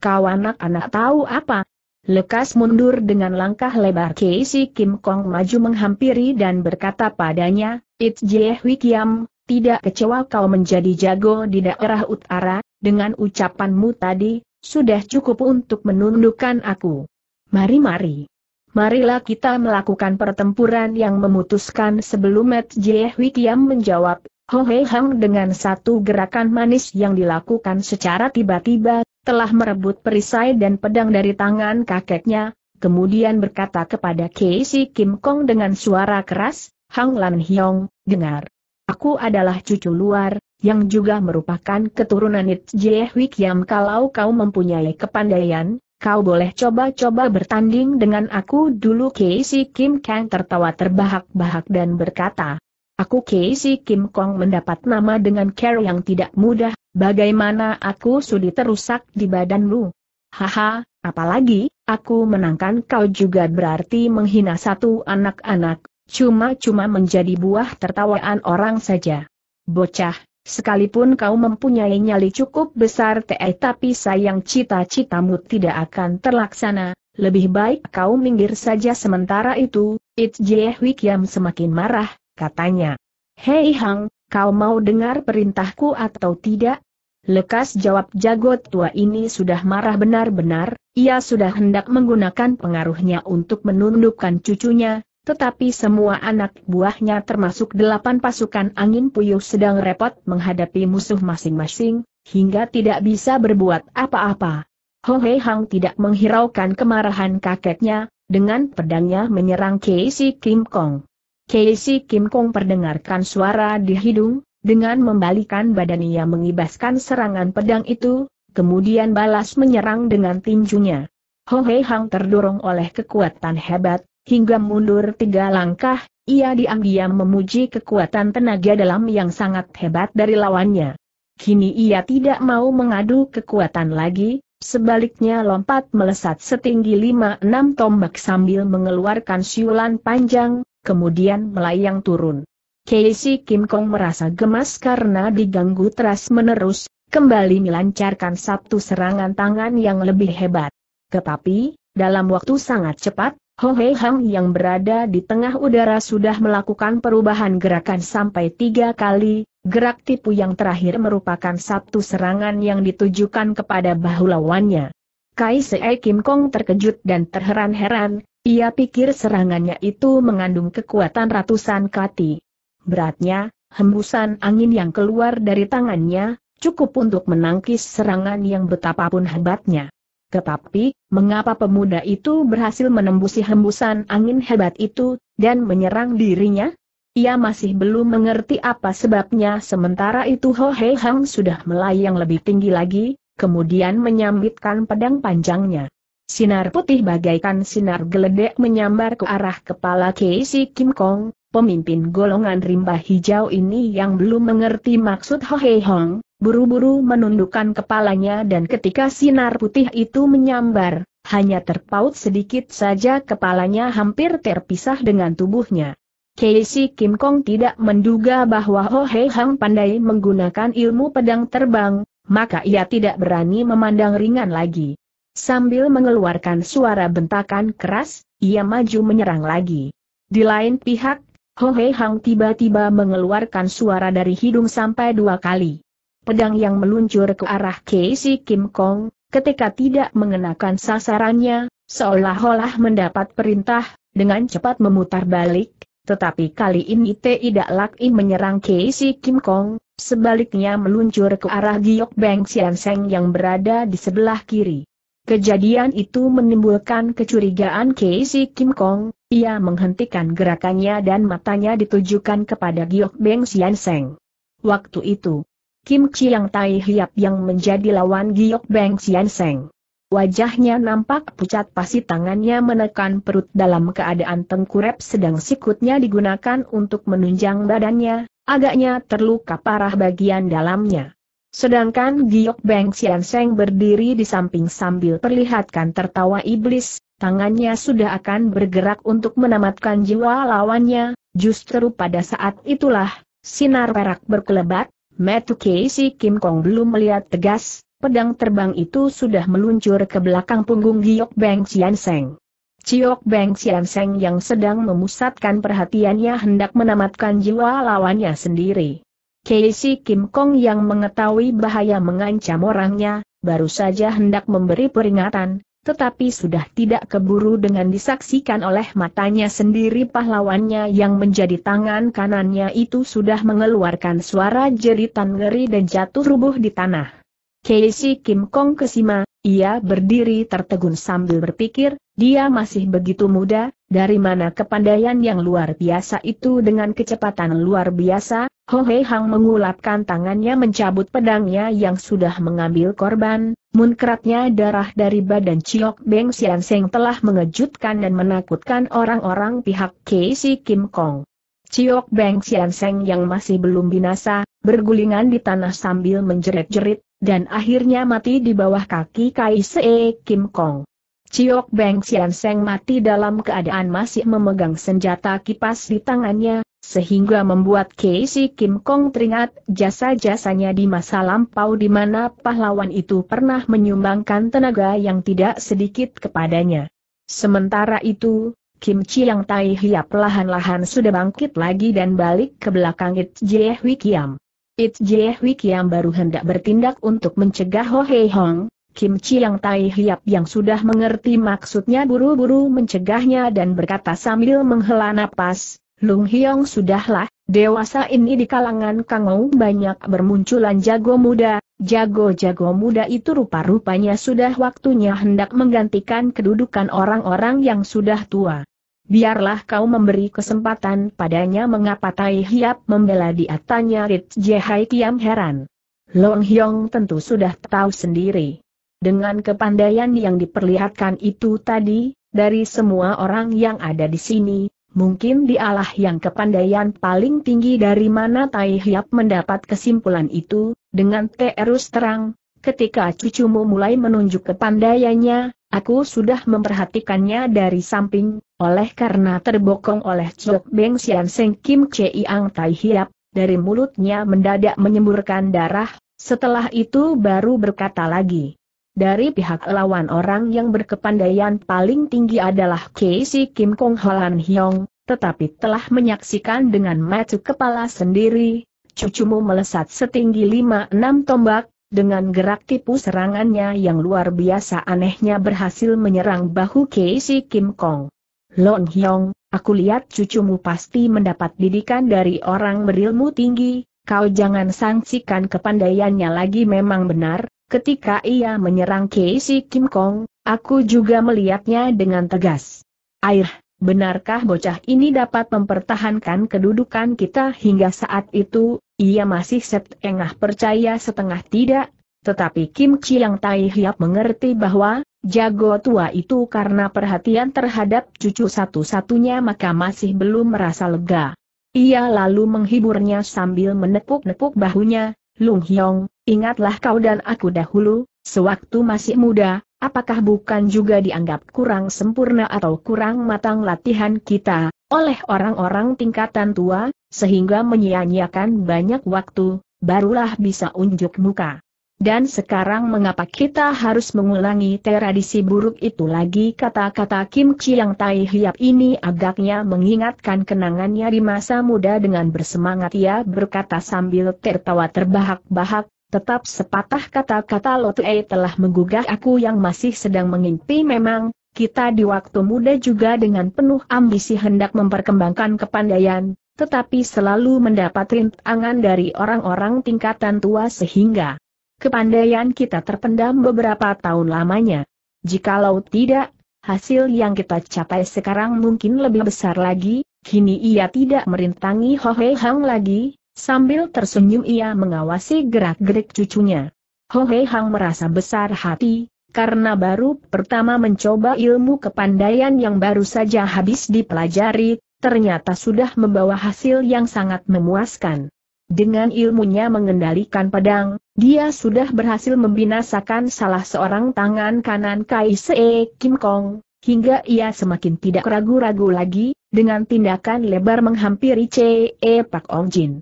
Kau anak-anak tahu apa? Lekas mundur dengan langkah lebar Casey Kim Kong maju menghampiri dan berkata padanya, It's Jie Hui Kiam, tidak kecewa kau menjadi jago di daerah utara, dengan ucapanmu tadi, sudah cukup untuk menundukkan aku. Mari-mari. Marilah kita melakukan pertempuran yang memutuskan sebelum Mat Jie Hui Kiam menjawab, Ho Hang dengan satu gerakan manis yang dilakukan secara tiba-tiba, telah merebut perisai dan pedang dari tangan kakeknya, kemudian berkata kepada Casey Kim Kong dengan suara keras, Hang Lan Hyong, dengar. Aku adalah cucu luar, yang juga merupakan keturunan It Wik Kiam kalau kau mempunyai kepandaian, kau boleh coba-coba bertanding dengan aku dulu Casey Kim Kang tertawa terbahak-bahak dan berkata, Aku Casey Kim Kong mendapat nama dengan care yang tidak mudah, bagaimana aku sudi terusak di badanmu? Haha, apalagi, aku menangkan kau juga berarti menghina satu anak-anak, cuma-cuma menjadi buah tertawaan orang saja. Bocah, sekalipun kau mempunyai nyali cukup besar te tapi sayang cita-citamu tidak akan terlaksana, lebih baik kau minggir saja sementara itu, It Jie yang semakin marah, katanya. Hei Hang, kau mau dengar perintahku atau tidak? Lekas jawab jago tua ini sudah marah benar-benar, ia sudah hendak menggunakan pengaruhnya untuk menundukkan cucunya, tetapi semua anak buahnya termasuk delapan pasukan angin puyuh sedang repot menghadapi musuh masing-masing, hingga tidak bisa berbuat apa-apa. Ho Hei Hang tidak menghiraukan kemarahan kakeknya, dengan pedangnya menyerang Casey Kim Kong. Casey Kim Kong perdengarkan suara di hidung, dengan membalikan badan ia mengibaskan serangan pedang itu, kemudian balas menyerang dengan tinjunya. Ho Hei Hang terdorong oleh kekuatan hebat, hingga mundur tiga langkah, ia diam-diam memuji kekuatan tenaga dalam yang sangat hebat dari lawannya. Kini ia tidak mau mengadu kekuatan lagi, sebaliknya lompat melesat setinggi lima enam tombak sambil mengeluarkan siulan panjang, kemudian melayang turun. Casey Kim Kong merasa gemas karena diganggu teras menerus, kembali melancarkan satu serangan tangan yang lebih hebat. Tetapi, dalam waktu sangat cepat, Ho Hei Hang yang berada di tengah udara sudah melakukan perubahan gerakan sampai tiga kali, gerak tipu yang terakhir merupakan satu serangan yang ditujukan kepada bahu lawannya. Kai Se Kim Kong terkejut dan terheran-heran, ia pikir serangannya itu mengandung kekuatan ratusan kati. Beratnya, hembusan angin yang keluar dari tangannya, cukup untuk menangkis serangan yang betapapun hebatnya. Tetapi, mengapa pemuda itu berhasil menembusi hembusan angin hebat itu, dan menyerang dirinya? Ia masih belum mengerti apa sebabnya sementara itu Ho Hei Hang sudah melayang lebih tinggi lagi, kemudian menyambitkan pedang panjangnya. Sinar putih bagaikan sinar geledek menyambar ke arah kepala Casey Kim Kong, pemimpin golongan rimba hijau ini yang belum mengerti maksud Ho Hei Hong, buru-buru menundukkan kepalanya dan ketika sinar putih itu menyambar, hanya terpaut sedikit saja kepalanya hampir terpisah dengan tubuhnya. Casey Kim Kong tidak menduga bahwa Ho Hei Hong pandai menggunakan ilmu pedang terbang, maka ia tidak berani memandang ringan lagi. Sambil mengeluarkan suara bentakan keras, ia maju menyerang lagi. Di lain pihak, Ho Hei Hang tiba-tiba mengeluarkan suara dari hidung sampai dua kali. Pedang yang meluncur ke arah Casey Kim Kong, ketika tidak mengenakan sasarannya, seolah-olah mendapat perintah, dengan cepat memutar balik, tetapi kali ini tidak laki menyerang Casey Kim Kong, sebaliknya meluncur ke arah Giok Beng Sian Seng yang berada di sebelah kiri. Kejadian itu menimbulkan kecurigaan Casey Kim Kong, ia menghentikan gerakannya dan matanya ditujukan kepada Giok Beng Sian Seng. Waktu itu, Kim Chiang Tai Hiap yang menjadi lawan Giok Beng Sian Seng. Wajahnya nampak pucat pasi tangannya menekan perut dalam keadaan tengkurep sedang sikutnya digunakan untuk menunjang badannya, agaknya terluka parah bagian dalamnya. Sedangkan Giok Beng Sian Seng berdiri di samping sambil perlihatkan tertawa iblis, tangannya sudah akan bergerak untuk menamatkan jiwa lawannya, justru pada saat itulah, sinar perak berkelebat, Metu Casey, Kim Kong belum melihat tegas, pedang terbang itu sudah meluncur ke belakang punggung Giok Beng Sian Seng. Ciok Beng Sian Seng yang sedang memusatkan perhatiannya hendak menamatkan jiwa lawannya sendiri. Casey Kim Kong yang mengetahui bahaya mengancam orangnya, baru saja hendak memberi peringatan, tetapi sudah tidak keburu dengan disaksikan oleh matanya sendiri pahlawannya yang menjadi tangan kanannya itu sudah mengeluarkan suara jeritan ngeri dan jatuh rubuh di tanah. Casey Kim Kong kesima, ia berdiri tertegun sambil berpikir, dia masih begitu muda, dari mana kepandaian yang luar biasa itu dengan kecepatan luar biasa, Ho Hei Hang mengulapkan tangannya mencabut pedangnya yang sudah mengambil korban, munkratnya darah dari badan Chiok Beng Sian Seng telah mengejutkan dan menakutkan orang-orang pihak Casey Kim Kong. Chiok Beng Sian Seng yang masih belum binasa, bergulingan di tanah sambil menjerit-jerit, dan akhirnya mati di bawah kaki Kai Se Kim Kong. Ciok Beng Sian Seng mati dalam keadaan masih memegang senjata kipas di tangannya, sehingga membuat Casey Kim Kong teringat jasa-jasanya di masa lampau di mana pahlawan itu pernah menyumbangkan tenaga yang tidak sedikit kepadanya. Sementara itu, Kim Chiang Tai Hiap lahan-lahan sudah bangkit lagi dan balik ke belakang It Jie Hui Kiam. It Jie yang baru hendak bertindak untuk mencegah Ho Hei Hong, Kim Chi yang Tai Hiap yang sudah mengerti maksudnya buru-buru mencegahnya dan berkata sambil menghela napas, Lung Hiong sudahlah, dewasa ini di kalangan Kangou banyak bermunculan jago muda, jago-jago muda itu rupa-rupanya sudah waktunya hendak menggantikan kedudukan orang-orang yang sudah tua biarlah kau memberi kesempatan padanya mengapa Tai Hiap membela di atanya Rit Jehai Kiam heran. Long Hyong tentu sudah tahu sendiri. Dengan kepandaian yang diperlihatkan itu tadi, dari semua orang yang ada di sini, mungkin dialah yang kepandaian paling tinggi dari mana Tai Hiap mendapat kesimpulan itu, dengan terus terang, ketika cucumu mulai menunjuk kepandaiannya, Aku sudah memperhatikannya dari samping, oleh karena terbokong oleh Chok Beng Sian Seng Kim Chee Ang Tai Hiap, dari mulutnya mendadak menyemburkan darah, setelah itu baru berkata lagi. Dari pihak lawan orang yang berkepandaian paling tinggi adalah Casey Kim Kong Holan Hyong, tetapi telah menyaksikan dengan mata kepala sendiri, cucumu melesat setinggi 5-6 tombak, dengan gerak tipu serangannya yang luar biasa anehnya berhasil menyerang bahu Casey Kim Kong. Lon Hyong, aku lihat cucumu pasti mendapat didikan dari orang berilmu tinggi, kau jangan sangsikan kepandaiannya lagi memang benar, ketika ia menyerang Casey Kim Kong, aku juga melihatnya dengan tegas. Air, benarkah bocah ini dapat mempertahankan kedudukan kita hingga saat itu, ia masih setengah percaya setengah tidak, tetapi Kim Chiang Tai Hiap mengerti bahwa, jago tua itu karena perhatian terhadap cucu satu-satunya maka masih belum merasa lega. Ia lalu menghiburnya sambil menepuk-nepuk bahunya, Lung Hyong, ingatlah kau dan aku dahulu, sewaktu masih muda, apakah bukan juga dianggap kurang sempurna atau kurang matang latihan kita, oleh orang-orang tingkatan tua, sehingga menyia-nyiakan banyak waktu, barulah bisa unjuk muka. Dan sekarang mengapa kita harus mengulangi tradisi buruk itu lagi kata-kata Kim yang Tai Hiap ini agaknya mengingatkan kenangannya di masa muda dengan bersemangat ia berkata sambil tertawa terbahak-bahak, tetap sepatah kata-kata Lotue telah menggugah aku yang masih sedang mengimpi memang, kita di waktu muda juga dengan penuh ambisi hendak memperkembangkan kepandaian, tetapi selalu mendapat rintangan dari orang-orang tingkatan tua sehingga kepandaian kita terpendam beberapa tahun lamanya. Jikalau tidak, hasil yang kita capai sekarang mungkin lebih besar lagi, kini ia tidak merintangi Hohe Hang lagi, sambil tersenyum ia mengawasi gerak-gerik cucunya. Hohe Hang merasa besar hati, karena baru pertama mencoba ilmu kepandaian yang baru saja habis dipelajari, ternyata sudah membawa hasil yang sangat memuaskan. Dengan ilmunya mengendalikan pedang, dia sudah berhasil membinasakan salah seorang tangan kanan Kai Se Kim Kong, hingga ia semakin tidak ragu-ragu lagi, dengan tindakan lebar menghampiri Chee Pak Ong Jin.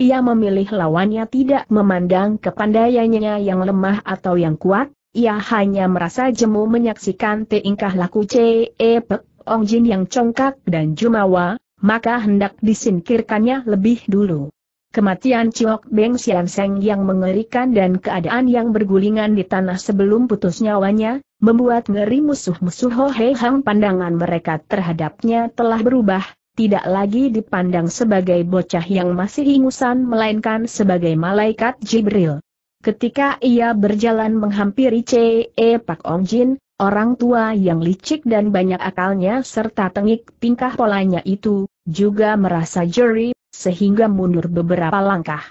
Ia memilih lawannya tidak memandang kepandaiannya yang lemah atau yang kuat, ia hanya merasa jemu menyaksikan tingkah laku Chee Pak. Ong Jin yang congkak dan jumawa, maka hendak disingkirkannya lebih dulu. Kematian Chiok Beng Sian Seng yang mengerikan dan keadaan yang bergulingan di tanah sebelum putus nyawanya, membuat ngeri musuh-musuh Ho Hei Hang pandangan mereka terhadapnya telah berubah, tidak lagi dipandang sebagai bocah yang masih ingusan melainkan sebagai malaikat Jibril. Ketika ia berjalan menghampiri C.E. Pak Ong Jin, Orang tua yang licik dan banyak akalnya serta tengik tingkah polanya itu, juga merasa jeri, sehingga mundur beberapa langkah.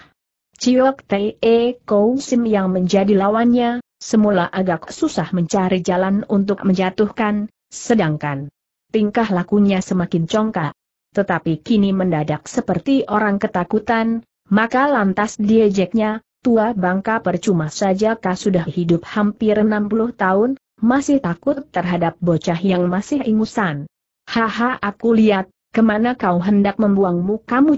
Ciok Te e Sim yang menjadi lawannya, semula agak susah mencari jalan untuk menjatuhkan, sedangkan tingkah lakunya semakin congkak. Tetapi kini mendadak seperti orang ketakutan, maka lantas diejeknya, tua bangka percuma saja kah sudah hidup hampir 60 tahun, masih takut terhadap bocah yang masih ingusan. Haha aku lihat, kemana kau hendak membuangmu kamu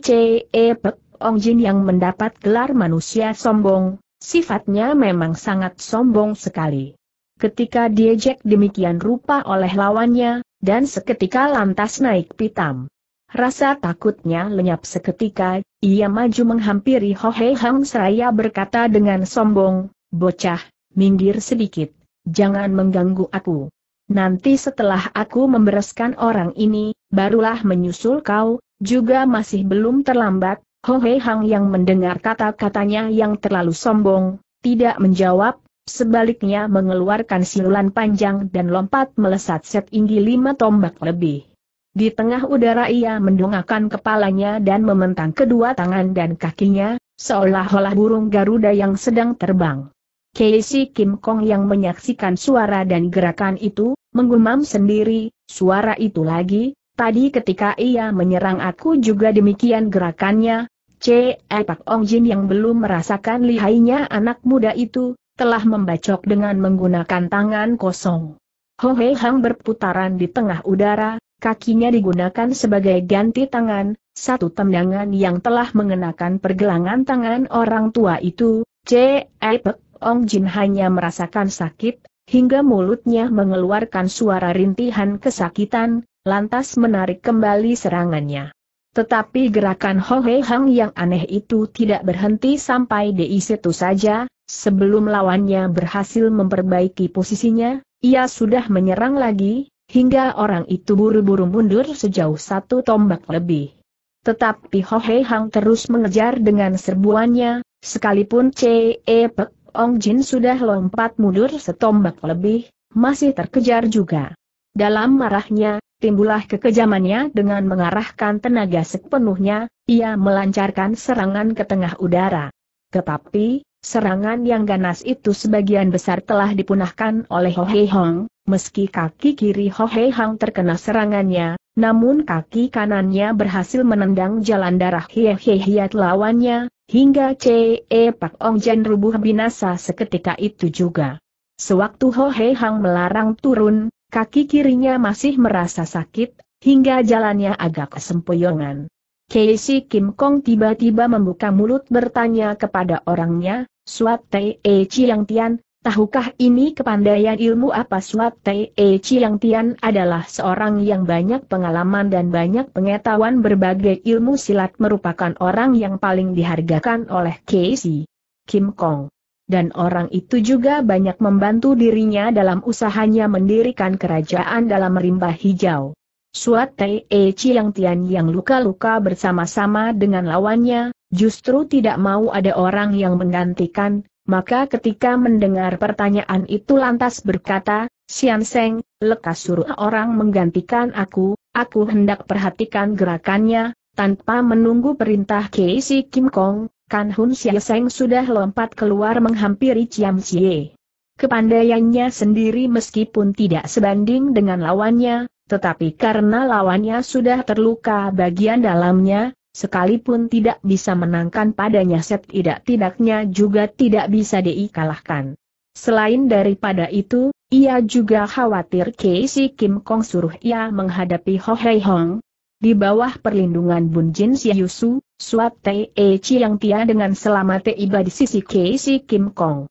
e. Pek Ong Jin yang mendapat gelar manusia sombong, sifatnya memang sangat sombong sekali. Ketika diejek demikian rupa oleh lawannya, dan seketika lantas naik pitam. Rasa takutnya lenyap seketika, ia maju menghampiri Ho Hei Hang seraya berkata dengan sombong, bocah, minggir sedikit jangan mengganggu aku. Nanti setelah aku membereskan orang ini, barulah menyusul kau, juga masih belum terlambat, Ho Hei Hang yang mendengar kata-katanya yang terlalu sombong, tidak menjawab, sebaliknya mengeluarkan siulan panjang dan lompat melesat setinggi lima tombak lebih. Di tengah udara ia mendongakkan kepalanya dan mementang kedua tangan dan kakinya, seolah-olah burung Garuda yang sedang terbang. Casey Kim Kong yang menyaksikan suara dan gerakan itu, menggumam sendiri, suara itu lagi, tadi ketika ia menyerang aku juga demikian gerakannya, C. E. Pak Ong Jin yang belum merasakan lihainya anak muda itu, telah membacok dengan menggunakan tangan kosong. Ho He Hang berputaran di tengah udara, kakinya digunakan sebagai ganti tangan, satu tendangan yang telah mengenakan pergelangan tangan orang tua itu, C. E. Ong Jin hanya merasakan sakit, hingga mulutnya mengeluarkan suara rintihan kesakitan, lantas menarik kembali serangannya. Tetapi gerakan Ho He Hang yang aneh itu tidak berhenti sampai di situ saja, sebelum lawannya berhasil memperbaiki posisinya, ia sudah menyerang lagi, hingga orang itu buru-buru mundur sejauh satu tombak lebih. Tetapi Ho He Hang terus mengejar dengan serbuannya, sekalipun C.E. Pek Ong Jin sudah lompat mundur setombak lebih, masih terkejar juga. Dalam marahnya, timbullah kekejamannya dengan mengarahkan tenaga sepenuhnya, ia melancarkan serangan ke tengah udara. Tetapi, serangan yang ganas itu sebagian besar telah dipunahkan oleh Ho Hei Hong, meski kaki kiri Ho Hei Hong terkena serangannya, namun kaki kanannya berhasil menendang jalan darah Hie Hie Hiat lawannya, Hingga C.E. Pak Ong Jen rubuh binasa seketika itu juga. Sewaktu Ho He Hang melarang turun, kaki kirinya masih merasa sakit, hingga jalannya agak kesempoyongan. Casey Kim Kong tiba-tiba membuka mulut bertanya kepada orangnya, Suat T.E. Chiang Tian, Tahukah ini kepandaian ilmu apa Suat Tei e Chiang Tian adalah seorang yang banyak pengalaman dan banyak pengetahuan berbagai ilmu silat merupakan orang yang paling dihargakan oleh Casey Kim Kong. Dan orang itu juga banyak membantu dirinya dalam usahanya mendirikan kerajaan dalam rimba hijau. Suat Tei e Chiang Tian yang luka-luka bersama-sama dengan lawannya, justru tidak mau ada orang yang menggantikan maka ketika mendengar pertanyaan itu lantas berkata, Sian Seng, lekas suruh orang menggantikan aku, aku hendak perhatikan gerakannya, tanpa menunggu perintah Keisi Kim Kong, Kan Hun Sian Seng sudah lompat keluar menghampiri Chiam Xie. Kepandaiannya sendiri meskipun tidak sebanding dengan lawannya, tetapi karena lawannya sudah terluka bagian dalamnya, Sekalipun tidak bisa menangkan padanya setidak-tidaknya juga tidak bisa dikalahkan. Selain daripada itu, ia juga khawatir Casey Kim Kong suruh ia menghadapi Ho Hei Hong. Di bawah perlindungan Bun Jin Yusu, Suat Tei e Chi yang Tia dengan selamat tiba di sisi Casey Kim Kong.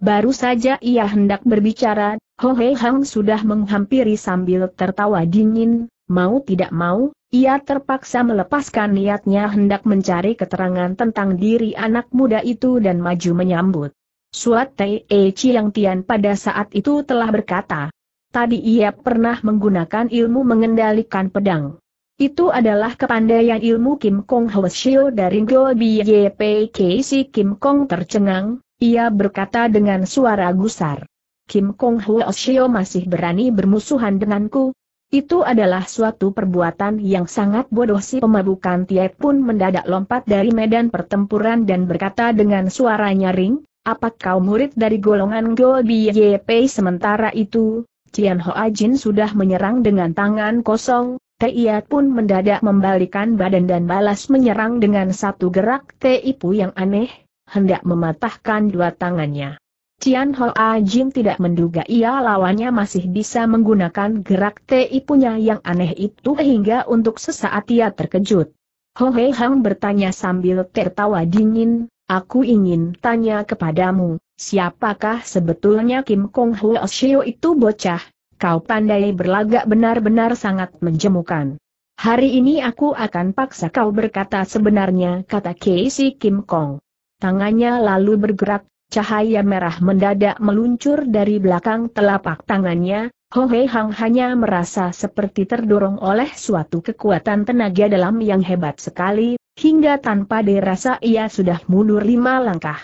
Baru saja ia hendak berbicara, Ho Hei Hong sudah menghampiri sambil tertawa dingin, mau tidak mau, ia terpaksa melepaskan niatnya hendak mencari keterangan tentang diri anak muda itu dan maju menyambut. Suat Tei e Chiang Tian pada saat itu telah berkata, tadi ia pernah menggunakan ilmu mengendalikan pedang. Itu adalah kepandaian ilmu Kim Kong Hwasyo dari Go BYPK si Kim Kong tercengang, ia berkata dengan suara gusar. Kim Kong Hwasyo masih berani bermusuhan denganku, itu adalah suatu perbuatan yang sangat bodoh si pemabukan Tiep pun mendadak lompat dari medan pertempuran dan berkata dengan suara nyaring, apa kau murid dari golongan Go Biyep sementara itu, Cian Hoa Jin sudah menyerang dengan tangan kosong, Tiat pun mendadak membalikan badan dan balas menyerang dengan satu gerak Tipu yang aneh, hendak mematahkan dua tangannya. Tian A Jim tidak menduga ia lawannya masih bisa menggunakan gerak TI punya yang aneh itu hingga untuk sesaat ia terkejut. Ho Hei Hang bertanya sambil tertawa dingin, aku ingin tanya kepadamu, siapakah sebetulnya Kim Kong Ho Shio itu bocah? Kau pandai berlagak benar-benar sangat menjemukan. Hari ini aku akan paksa kau berkata sebenarnya kata Casey Kim Kong. Tangannya lalu bergerak Cahaya merah mendadak meluncur dari belakang telapak tangannya, Ho Hei Hang hanya merasa seperti terdorong oleh suatu kekuatan tenaga dalam yang hebat sekali, hingga tanpa dirasa ia sudah mundur lima langkah.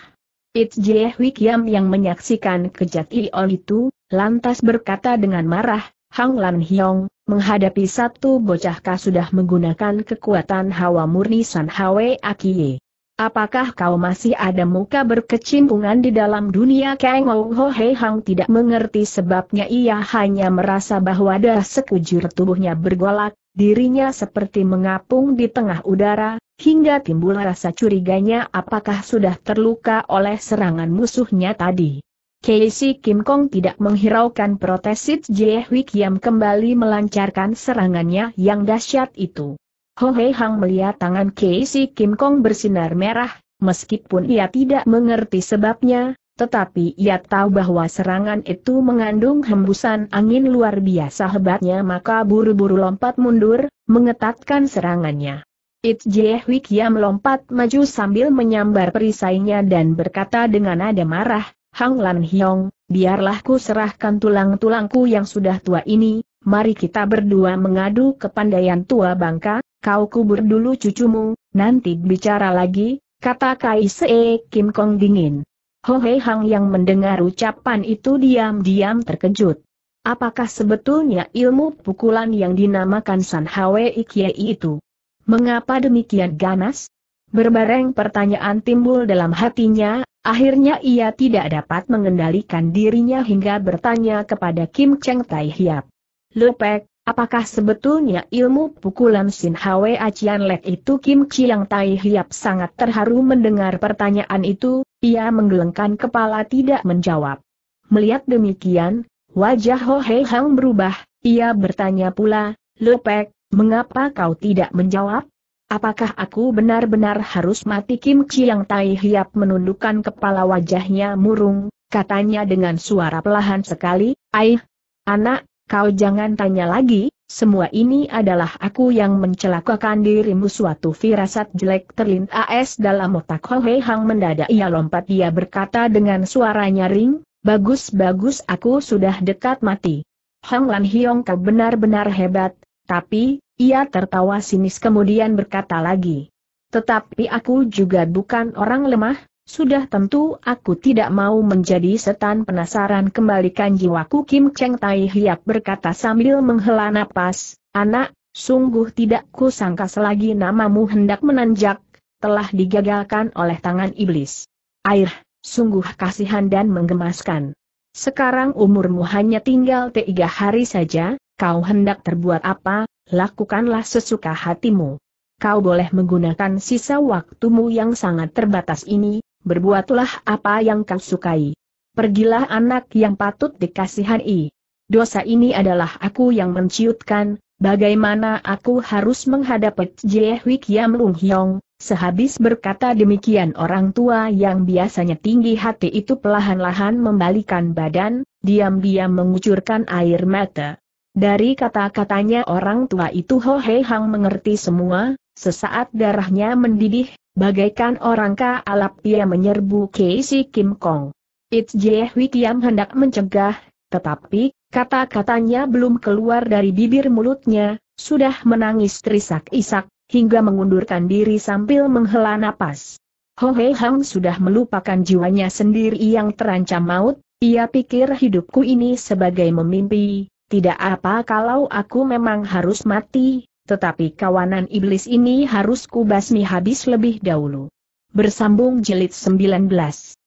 It Jie Wikiam yang menyaksikan kejadian itu, lantas berkata dengan marah, Hang Lan Hiong, menghadapi satu bocah sudah menggunakan kekuatan hawa murni San Hwe Akiye. Apakah kau masih ada muka berkecimpungan di dalam dunia Kang Ou Ho Hei Hang tidak mengerti sebabnya ia hanya merasa bahwa darah sekujur tubuhnya bergolak, dirinya seperti mengapung di tengah udara, hingga timbul rasa curiganya apakah sudah terluka oleh serangan musuhnya tadi. Casey Kim Kong tidak menghiraukan protes Jie Hui Kiam kembali melancarkan serangannya yang dahsyat itu. Ho Hei Hang melihat tangan Casey Kim Kong bersinar merah, meskipun ia tidak mengerti sebabnya, tetapi ia tahu bahwa serangan itu mengandung hembusan angin luar biasa hebatnya maka buru-buru lompat mundur, mengetatkan serangannya. It Jehui Kia melompat maju sambil menyambar perisainya dan berkata dengan nada marah, Hang Lan Hiong, biarlah ku serahkan tulang-tulangku yang sudah tua ini, mari kita berdua mengadu ke kepandaian tua bangka, kau kubur dulu cucumu, nanti bicara lagi, kata Kai Se Kim Kong dingin. Ho Hei Hang yang mendengar ucapan itu diam-diam terkejut. Apakah sebetulnya ilmu pukulan yang dinamakan San Hwe Ikyei itu? Mengapa demikian ganas? Berbareng pertanyaan timbul dalam hatinya, akhirnya ia tidak dapat mengendalikan dirinya hingga bertanya kepada Kim Cheng Tai Hiap. Lepek, apakah sebetulnya ilmu pukulan Sin Hwe Acian Lek itu Kim Chiang Tai Hiap sangat terharu mendengar pertanyaan itu, ia menggelengkan kepala tidak menjawab. Melihat demikian, wajah Ho Hei Hang berubah, ia bertanya pula, Lepek, mengapa kau tidak menjawab? Apakah aku benar-benar harus mati Kim Chiang Tai Hiap menundukkan kepala wajahnya murung, katanya dengan suara pelahan sekali, Aih, anak, kau jangan tanya lagi, semua ini adalah aku yang mencelakakan dirimu suatu firasat jelek terlintas dalam otak Hohe Hang mendadak ia lompat dia berkata dengan suara nyaring, bagus-bagus aku sudah dekat mati. Hang Lan Hiong kau benar-benar hebat, tapi, ia tertawa sinis kemudian berkata lagi. Tetapi aku juga bukan orang lemah, sudah tentu aku tidak mau menjadi setan penasaran kembalikan jiwaku Kim Cheng Tai Hiap berkata sambil menghela napas, anak, sungguh tidak kusangka selagi namamu hendak menanjak, telah digagalkan oleh tangan iblis. Air, sungguh kasihan dan menggemaskan. Sekarang umurmu hanya tinggal tiga hari saja, kau hendak terbuat apa, lakukanlah sesuka hatimu kau boleh menggunakan sisa waktumu yang sangat terbatas ini, berbuatlah apa yang kau sukai. Pergilah anak yang patut dikasihani. Dosa ini adalah aku yang menciutkan, bagaimana aku harus menghadapi Jiehui Kiam Lung Hyong, sehabis berkata demikian orang tua yang biasanya tinggi hati itu pelahan-lahan membalikan badan, diam-diam mengucurkan air mata. Dari kata-katanya orang tua itu Ho Hei Hang mengerti semua, sesaat darahnya mendidih, Bagaikan orang alap ia menyerbu Casey Kim Kong. It's Jehui Kiam hendak mencegah, tetapi, kata-katanya belum keluar dari bibir mulutnya, sudah menangis terisak-isak, hingga mengundurkan diri sambil menghela napas. Ho Hei Hang sudah melupakan jiwanya sendiri yang terancam maut, ia pikir hidupku ini sebagai memimpi, tidak apa kalau aku memang harus mati, tetapi kawanan iblis ini harus kubasmi habis lebih dahulu. Bersambung jilid 19